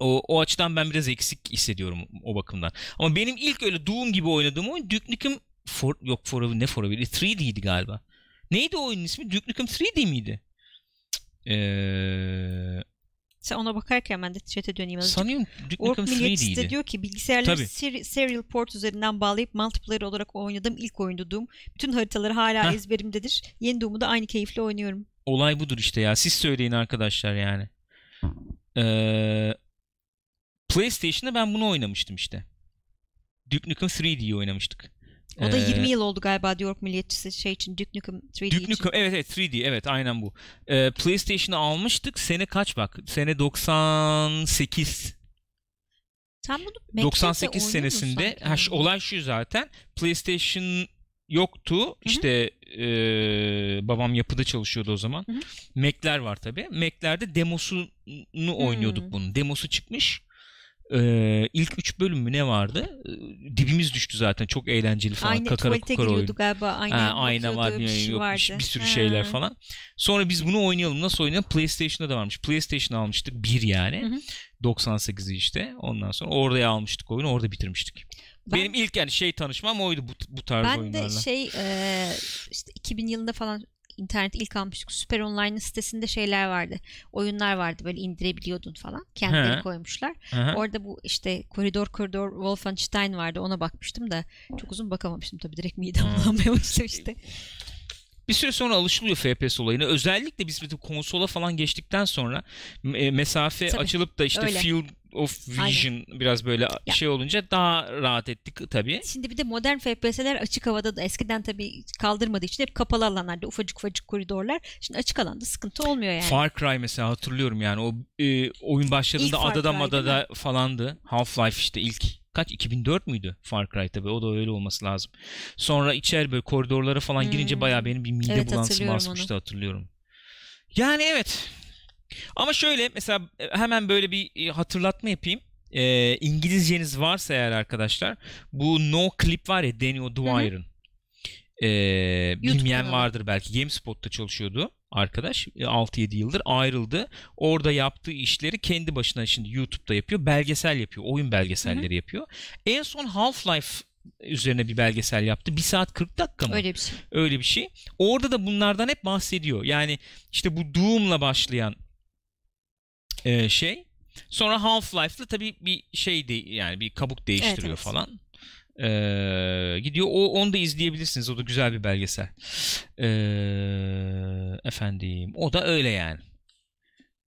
O, o açıdan ben biraz eksik hissediyorum o bakımdan. Ama benim ilk öyle Doom gibi oynadığım oyun Duke Nukem For, yok Forever ne Forever 3D'ydi e, galiba. Neydi o oyunun ismi? Duke Nukem 3D miydi? Eee sen ona bakarken ben de chat'e döneyim azıcık. Sanıyorum Duke Nukem 3D'ydi. de diyor ki bilgisayarları seri, serial port üzerinden bağlayıp multiplayer olarak oynadığım ilk oyundu Doom. Bütün haritaları hala Heh. ezberimdedir. Yeni Doom'u da aynı keyifle oynuyorum. Olay budur işte ya. Siz söyleyin arkadaşlar yani. Ee, PlayStation'da ben bunu oynamıştım işte. Duke Nukem 3D'yi oynamıştık. O da 20 ee, yıl oldu galiba New York Milliyetçisi şey için Duke Nukem 3D Duke Nukem, için. evet evet 3D evet aynen bu. Ee, PlayStation'ı almıştık sene kaç bak sene 98. Sen bunu 98 senesinde ha, olay şu zaten PlayStation yoktu. Hı-hı. İşte e, babam yapıda çalışıyordu o zaman. Hı-hı. Mac'ler var tabi. Mac'lerde demosunu oynuyorduk Hı-hı. Hmm. bunun. Demosu çıkmış. Ee, ilk 3 bölümü ne vardı? Dibimiz düştü zaten. Çok eğlenceli falan. Aynı Kakara tuvalete giriyordu oyun. galiba. Ayna, ha, ayna var, bir, şey yok, vardı. bir sürü ha. şeyler falan. Sonra biz bunu oynayalım. Nasıl oynayalım? PlayStation'da da varmış. PlayStation almıştık. Bir yani. Hı hı. 98'i işte. Ondan sonra orada almıştık oyunu. Orada bitirmiştik. Ben, Benim ilk yani şey tanışmam oydu bu, bu tarz ben oyunlarla. Ben de şey e, işte 2000 yılında falan internet ilk almıştık. Süper online sitesinde şeyler vardı. Oyunlar vardı böyle indirebiliyordun falan. Kendileri He. koymuşlar. Aha. Orada bu işte koridor koridor Wolfenstein vardı. Ona bakmıştım da çok uzun bakamamıştım tabii direkt midem bulanmaya başlamıştı. *laughs* bir süre sonra alışılıyor FPS olayına. Özellikle biz konsola falan geçtikten sonra e, mesafe tabii, açılıp da işte öyle. field of vision Aynen. biraz böyle ya. şey olunca daha rahat ettik tabii. Şimdi bir de modern FPS'ler açık havada da eskiden tabii kaldırmadığı için hep kapalı alanlarda ufacık ufacık koridorlar. Şimdi açık alanda sıkıntı olmuyor yani. Far Cry mesela hatırlıyorum yani o e, oyun başladığında ilk adada Cry, madada falandı. Half-Life işte ilk kaç 2004 müydü Far Cry tabii o da öyle olması lazım. Sonra içer böyle koridorlara falan hmm. girince bayağı benim bir mide evet, bulantısı basmıştı hatırlıyorum. Yani evet. Ama şöyle mesela e, hemen böyle bir e, hatırlatma yapayım. E, İngilizceniz varsa eğer arkadaşlar bu No Clip var ya Daniel Dwyer'ın. E, bilmeyen vardır belki. GameSpot'ta çalışıyordu arkadaş 6-7 e, yıldır ayrıldı. Orada yaptığı işleri kendi başına şimdi YouTube'da yapıyor. Belgesel yapıyor. Oyun belgeselleri Hı-hı. yapıyor. En son Half-Life üzerine bir belgesel yaptı. 1 saat 40 dakika mı? Öyle bir şey. Öyle bir şey. Orada da bunlardan hep bahsediyor. Yani işte bu Doom'la başlayan e, şey Sonra Half-Life'da tabii bir şey de yani bir kabuk değiştiriyor evet, evet. falan. Ee, gidiyor. O onu da izleyebilirsiniz. O da güzel bir belgesel. Ee, efendim. O da öyle yani.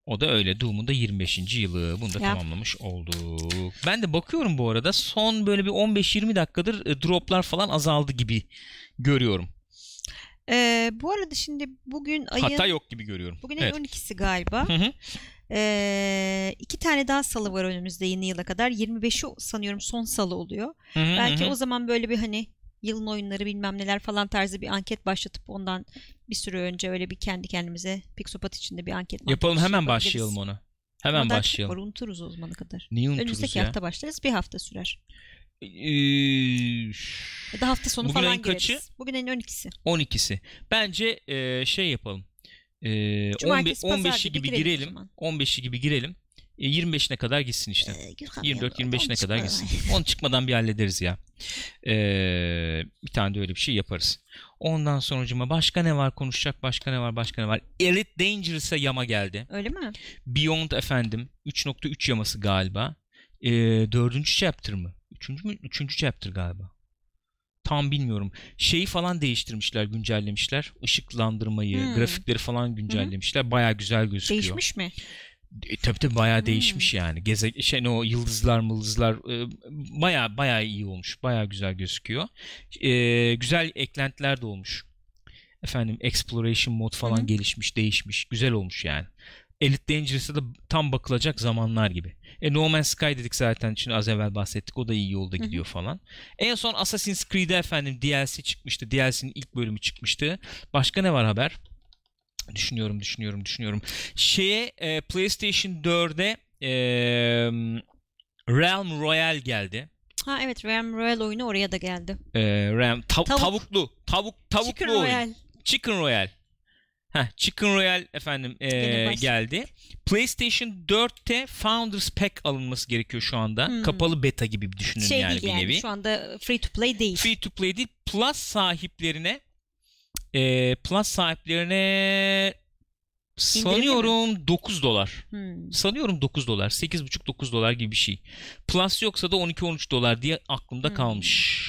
O da öyle. Doom'un da 25. yılı. Bunu da ya. tamamlamış olduk. Ben de bakıyorum bu arada. Son böyle bir 15-20 dakikadır e, droplar falan azaldı gibi görüyorum. Ee, bu arada şimdi bugün ayın... Hatta yok gibi görüyorum. Bugün ayın evet. 12'si galiba. Hı hı. Ee, iki tane daha salı var önümüzde yeni yıla kadar. 25'i sanıyorum son salı oluyor. Hı-hı, Belki hı. o zaman böyle bir hani yılın oyunları bilmem neler falan tarzı bir anket başlatıp ondan bir süre önce öyle bir kendi kendimize Pixopat içinde bir anket Yapalım şey hemen başlayalım onu. Hemen Ama başlayalım. Var, unuturuz o zamana kadar. Niye unuturuz Önümüzdeki ya? hafta başlarız bir hafta sürer. Ee, ya da hafta sonu bugün falan gireriz. Kaçı? Bugün en 12'si. 12'si. Bence e, şey yapalım. E, 15'i gibi girelim. 15'i gibi girelim. E, 25'ine kadar gitsin işte. Ee, 24-25'ine kadar gitsin. 10 çıkmadan bir hallederiz ya. Ee, bir tane de öyle bir şey yaparız. Ondan sonra sonucuma başka ne var konuşacak başka ne var başka ne var. Elite Dangerous'a yama geldi. Öyle mi? Beyond efendim 3.3 yaması galiba. Ee, dördüncü chapter mı? Üçüncü mü? Üçüncü chapter galiba tam bilmiyorum. Şeyi falan değiştirmişler, güncellemişler. Işıklandırmayı, hmm. grafikleri falan güncellemişler. Baya güzel gözüküyor. Değişmiş mi? E, tabii tabii bayağı hmm. değişmiş yani. Geze şey o yıldızlar, mıldızlar e, Baya baya iyi olmuş. baya güzel gözüküyor. E, güzel eklentiler de olmuş. Efendim exploration mod falan hı gelişmiş, değişmiş. Güzel olmuş yani. Elite Dangerous'a da tam bakılacak zamanlar gibi. E, no Man's Sky dedik zaten şimdi az evvel bahsettik. O da iyi yolda gidiyor falan. En son Assassin's Creed efendim DLC çıkmıştı. DLC'nin ilk bölümü çıkmıştı. Başka ne var haber? Düşünüyorum, düşünüyorum, düşünüyorum. Şeye e, PlayStation 4'e e, Realm Royale geldi. Ha evet Realm Royale oyunu oraya da geldi. E, Realm ta- tavuk. tavuklu, tavuk tavuklu Chicken oyun. Royale. Chicken Royale. Heh, Chicken Royale efendim ee, geldi. PlayStation 4'te Founders Pack alınması gerekiyor şu anda. Hmm. Kapalı beta gibi düşünün şey yani bir yani, Şu anda free to play değil. Free to play değil. Plus sahiplerine e, Plus sahiplerine sanıyorum 9 dolar. Hmm. Sanıyorum 9 dolar. 8,5-9 dolar gibi bir şey. Plus yoksa da 12-13 dolar diye aklımda hmm. kalmış.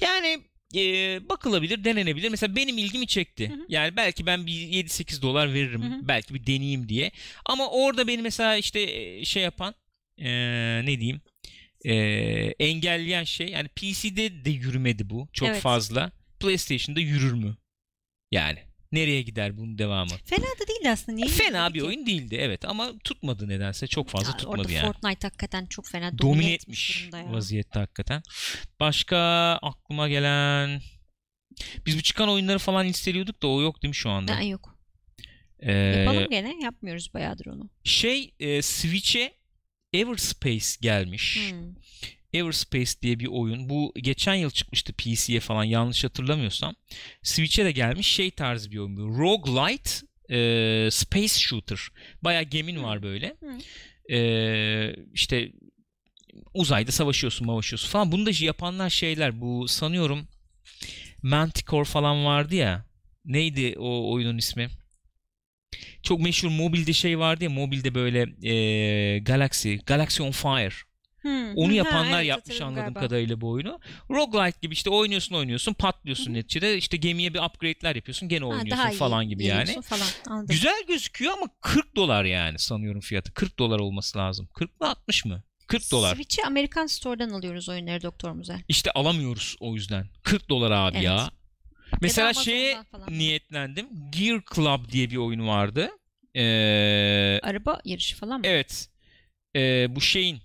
Yani e, bakılabilir, denenebilir. Mesela benim ilgimi çekti. Hı hı. Yani belki ben bir 7-8 dolar veririm. Hı hı. Belki bir deneyeyim diye. Ama orada beni mesela işte şey yapan e, ne diyeyim e, engelleyen şey yani PC'de de yürümedi bu çok evet. fazla. PlayStation'da yürür mü? Yani nereye gider bunun devamı? Fena da değildi aslında. Niye fena bir ki? oyun değildi evet ama tutmadı nedense çok fazla ya, tutmadı orada yani. Fortnite hakikaten çok fena domine, etmiş ya. vaziyette hakikaten. Başka aklıma gelen biz bu çıkan oyunları falan listeliyorduk da o yok değil mi şu anda? Ha, yok. Ee, Yapalım gene yapmıyoruz bayağıdır onu. Şey e, Switch'e Everspace gelmiş. Hmm. Everspace diye bir oyun. Bu geçen yıl çıkmıştı PC'ye falan yanlış hatırlamıyorsam. Switch'e de gelmiş şey tarzı bir oyun. Roguelite e, Space Shooter. Baya gemin var böyle. E, işte uzayda savaşıyorsun mavaşıyorsun falan. Bunu da yapanlar şeyler bu sanıyorum Manticore falan vardı ya. Neydi o oyunun ismi? Çok meşhur mobilde şey vardı ya mobilde böyle e, Galaxy, Galaxy on Fire Hmm. Onu yapanlar ha, yapmış anladığım galiba. kadarıyla bu oyunu. Roguelike gibi işte oynuyorsun oynuyorsun patlıyorsun hı neticede işte gemiye bir upgrade'ler yapıyorsun gene oynuyorsun ha, falan iyi, gibi yani. Falan, Güzel gözüküyor ama 40 dolar yani sanıyorum fiyatı. 40 dolar olması lazım. 40 mı 60 mı? 40 dolar. Switch'i Amerikan Store'dan alıyoruz oyunları doktorumuza. İşte alamıyoruz o yüzden. 40 dolar abi evet. ya. Mesela ya şeye niyetlendim. Gear Club diye bir oyun vardı. Ee, Araba yarışı falan mı? Evet. Ee, bu şeyin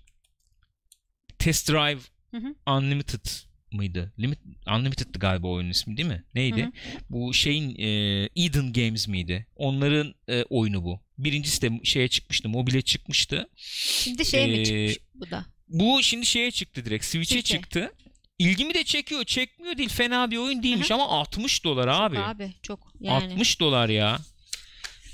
Test Drive hı hı. Unlimited mıydı? Limit, Unlimited'dı galiba oyunun ismi değil mi? Neydi? Hı hı. Bu şeyin e, Eden Games miydi? Onların e, oyunu bu. Birincisi de şeye çıkmıştı. Mobile çıkmıştı. Şimdi şeye ee, mi e, çıkmış bu da? Bu şimdi şeye çıktı direkt. Switch'e Switch çıktı. İlgimi de çekiyor. Çekmiyor değil. Fena bir oyun değilmiş Hı-hı. ama 60 dolar çok abi. Abi çok yani. 60 dolar ya.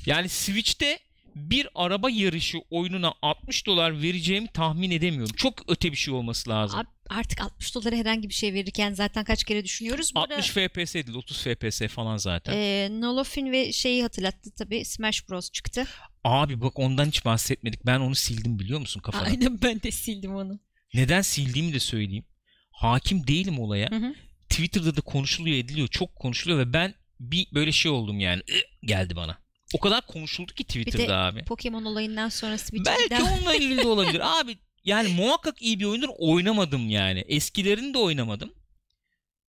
Yani Switch'te bir araba yarışı oyununa 60 dolar vereceğimi tahmin edemiyorum. Çok öte bir şey olması lazım. Abi artık 60 dolara herhangi bir şey verirken zaten kaç kere düşünüyoruz. Burada, 60 FPS değil 30 FPS falan zaten. E, Nolofin ve şeyi hatırlattı tabii Smash Bros çıktı. Abi bak ondan hiç bahsetmedik. Ben onu sildim biliyor musun kafadan? Aynen ben de sildim onu. Neden sildiğimi de söyleyeyim. Hakim değilim olaya. Hı hı. Twitter'da da konuşuluyor ediliyor. Çok konuşuluyor ve ben bir böyle şey oldum yani. Geldi bana o kadar konuşuldu ki Twitter'da bir de abi. Pokemon olayından sonra Switch'den. Belki onunla ilgili de olabilir. *laughs* abi yani muhakkak iyi bir oyundur oynamadım yani. Eskilerini de oynamadım.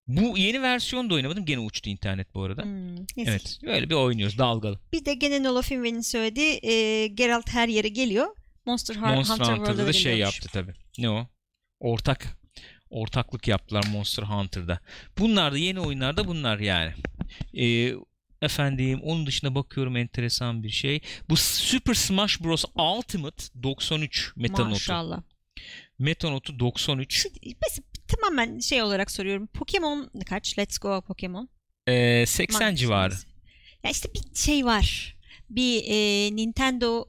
Bu yeni versiyonu da oynamadım. Gene uçtu internet bu arada. Hmm, evet. Böyle bir oynuyoruz dalgalı. Bir de gene Nolofinven'in söylediği e, Geralt her yere geliyor. Monster, Har- Monster Hunter, Hunter'da World'da da şey yaptı tabi. Ne o? Ortak. Ortaklık yaptılar Monster Hunter'da. Bunlar da yeni oyunlarda bunlar yani. E, Efendim onun dışında bakıyorum enteresan bir şey. Bu Super Smash Bros. Ultimate 93 meta Maşallah. notu. Meta notu 93. Mesela, tamamen şey olarak soruyorum. Pokemon kaç? Let's Go Pokemon. Ee, 80 Max civarı. Ya işte bir şey var. Bir e, Nintendo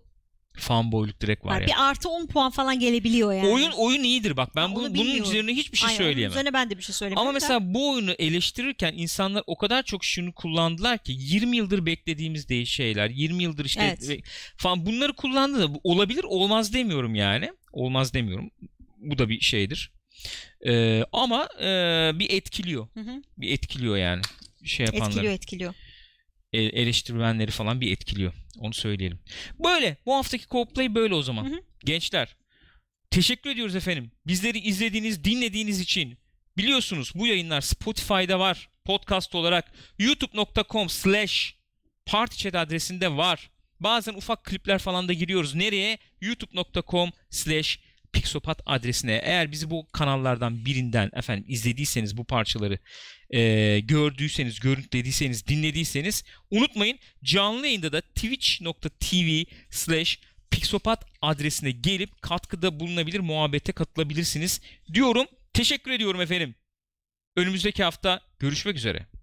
fanboyluk direkt var ya. Yani. Bir artı 10 puan falan gelebiliyor yani. Oyun oyun iyidir bak. Ben bunu, bunun üzerine hiçbir şey Aynen, söyleyemem. Üzerine ben de bir şey söyleyemem. Ama mesela bu oyunu eleştirirken insanlar o kadar çok şunu kullandılar ki 20 yıldır beklediğimiz değiş şeyler. 20 yıldır işte evet. falan bunları kullandı da olabilir olmaz demiyorum yani. Olmaz demiyorum. Bu da bir şeydir. Ee, ama e, bir etkiliyor. Hı hı. Bir etkiliyor yani şey yapanları. Etkiliyor etkiliyor. E, eleştirmenleri falan bir etkiliyor. Onu söyleyelim. Böyle. Bu haftaki co böyle o zaman. Hı hı. Gençler teşekkür ediyoruz efendim. Bizleri izlediğiniz, dinlediğiniz için. Biliyorsunuz bu yayınlar Spotify'da var. Podcast olarak youtube.com slash partişet adresinde var. Bazen ufak klipler falan da giriyoruz. Nereye? youtube.com slash Pixopat adresine eğer bizi bu kanallardan birinden efendim izlediyseniz bu parçaları e, gördüyseniz, görüntülediyseniz, dinlediyseniz unutmayın canlı yayında da twitch.tv slash pixopat adresine gelip katkıda bulunabilir, muhabbete katılabilirsiniz diyorum. Teşekkür ediyorum efendim. Önümüzdeki hafta görüşmek üzere.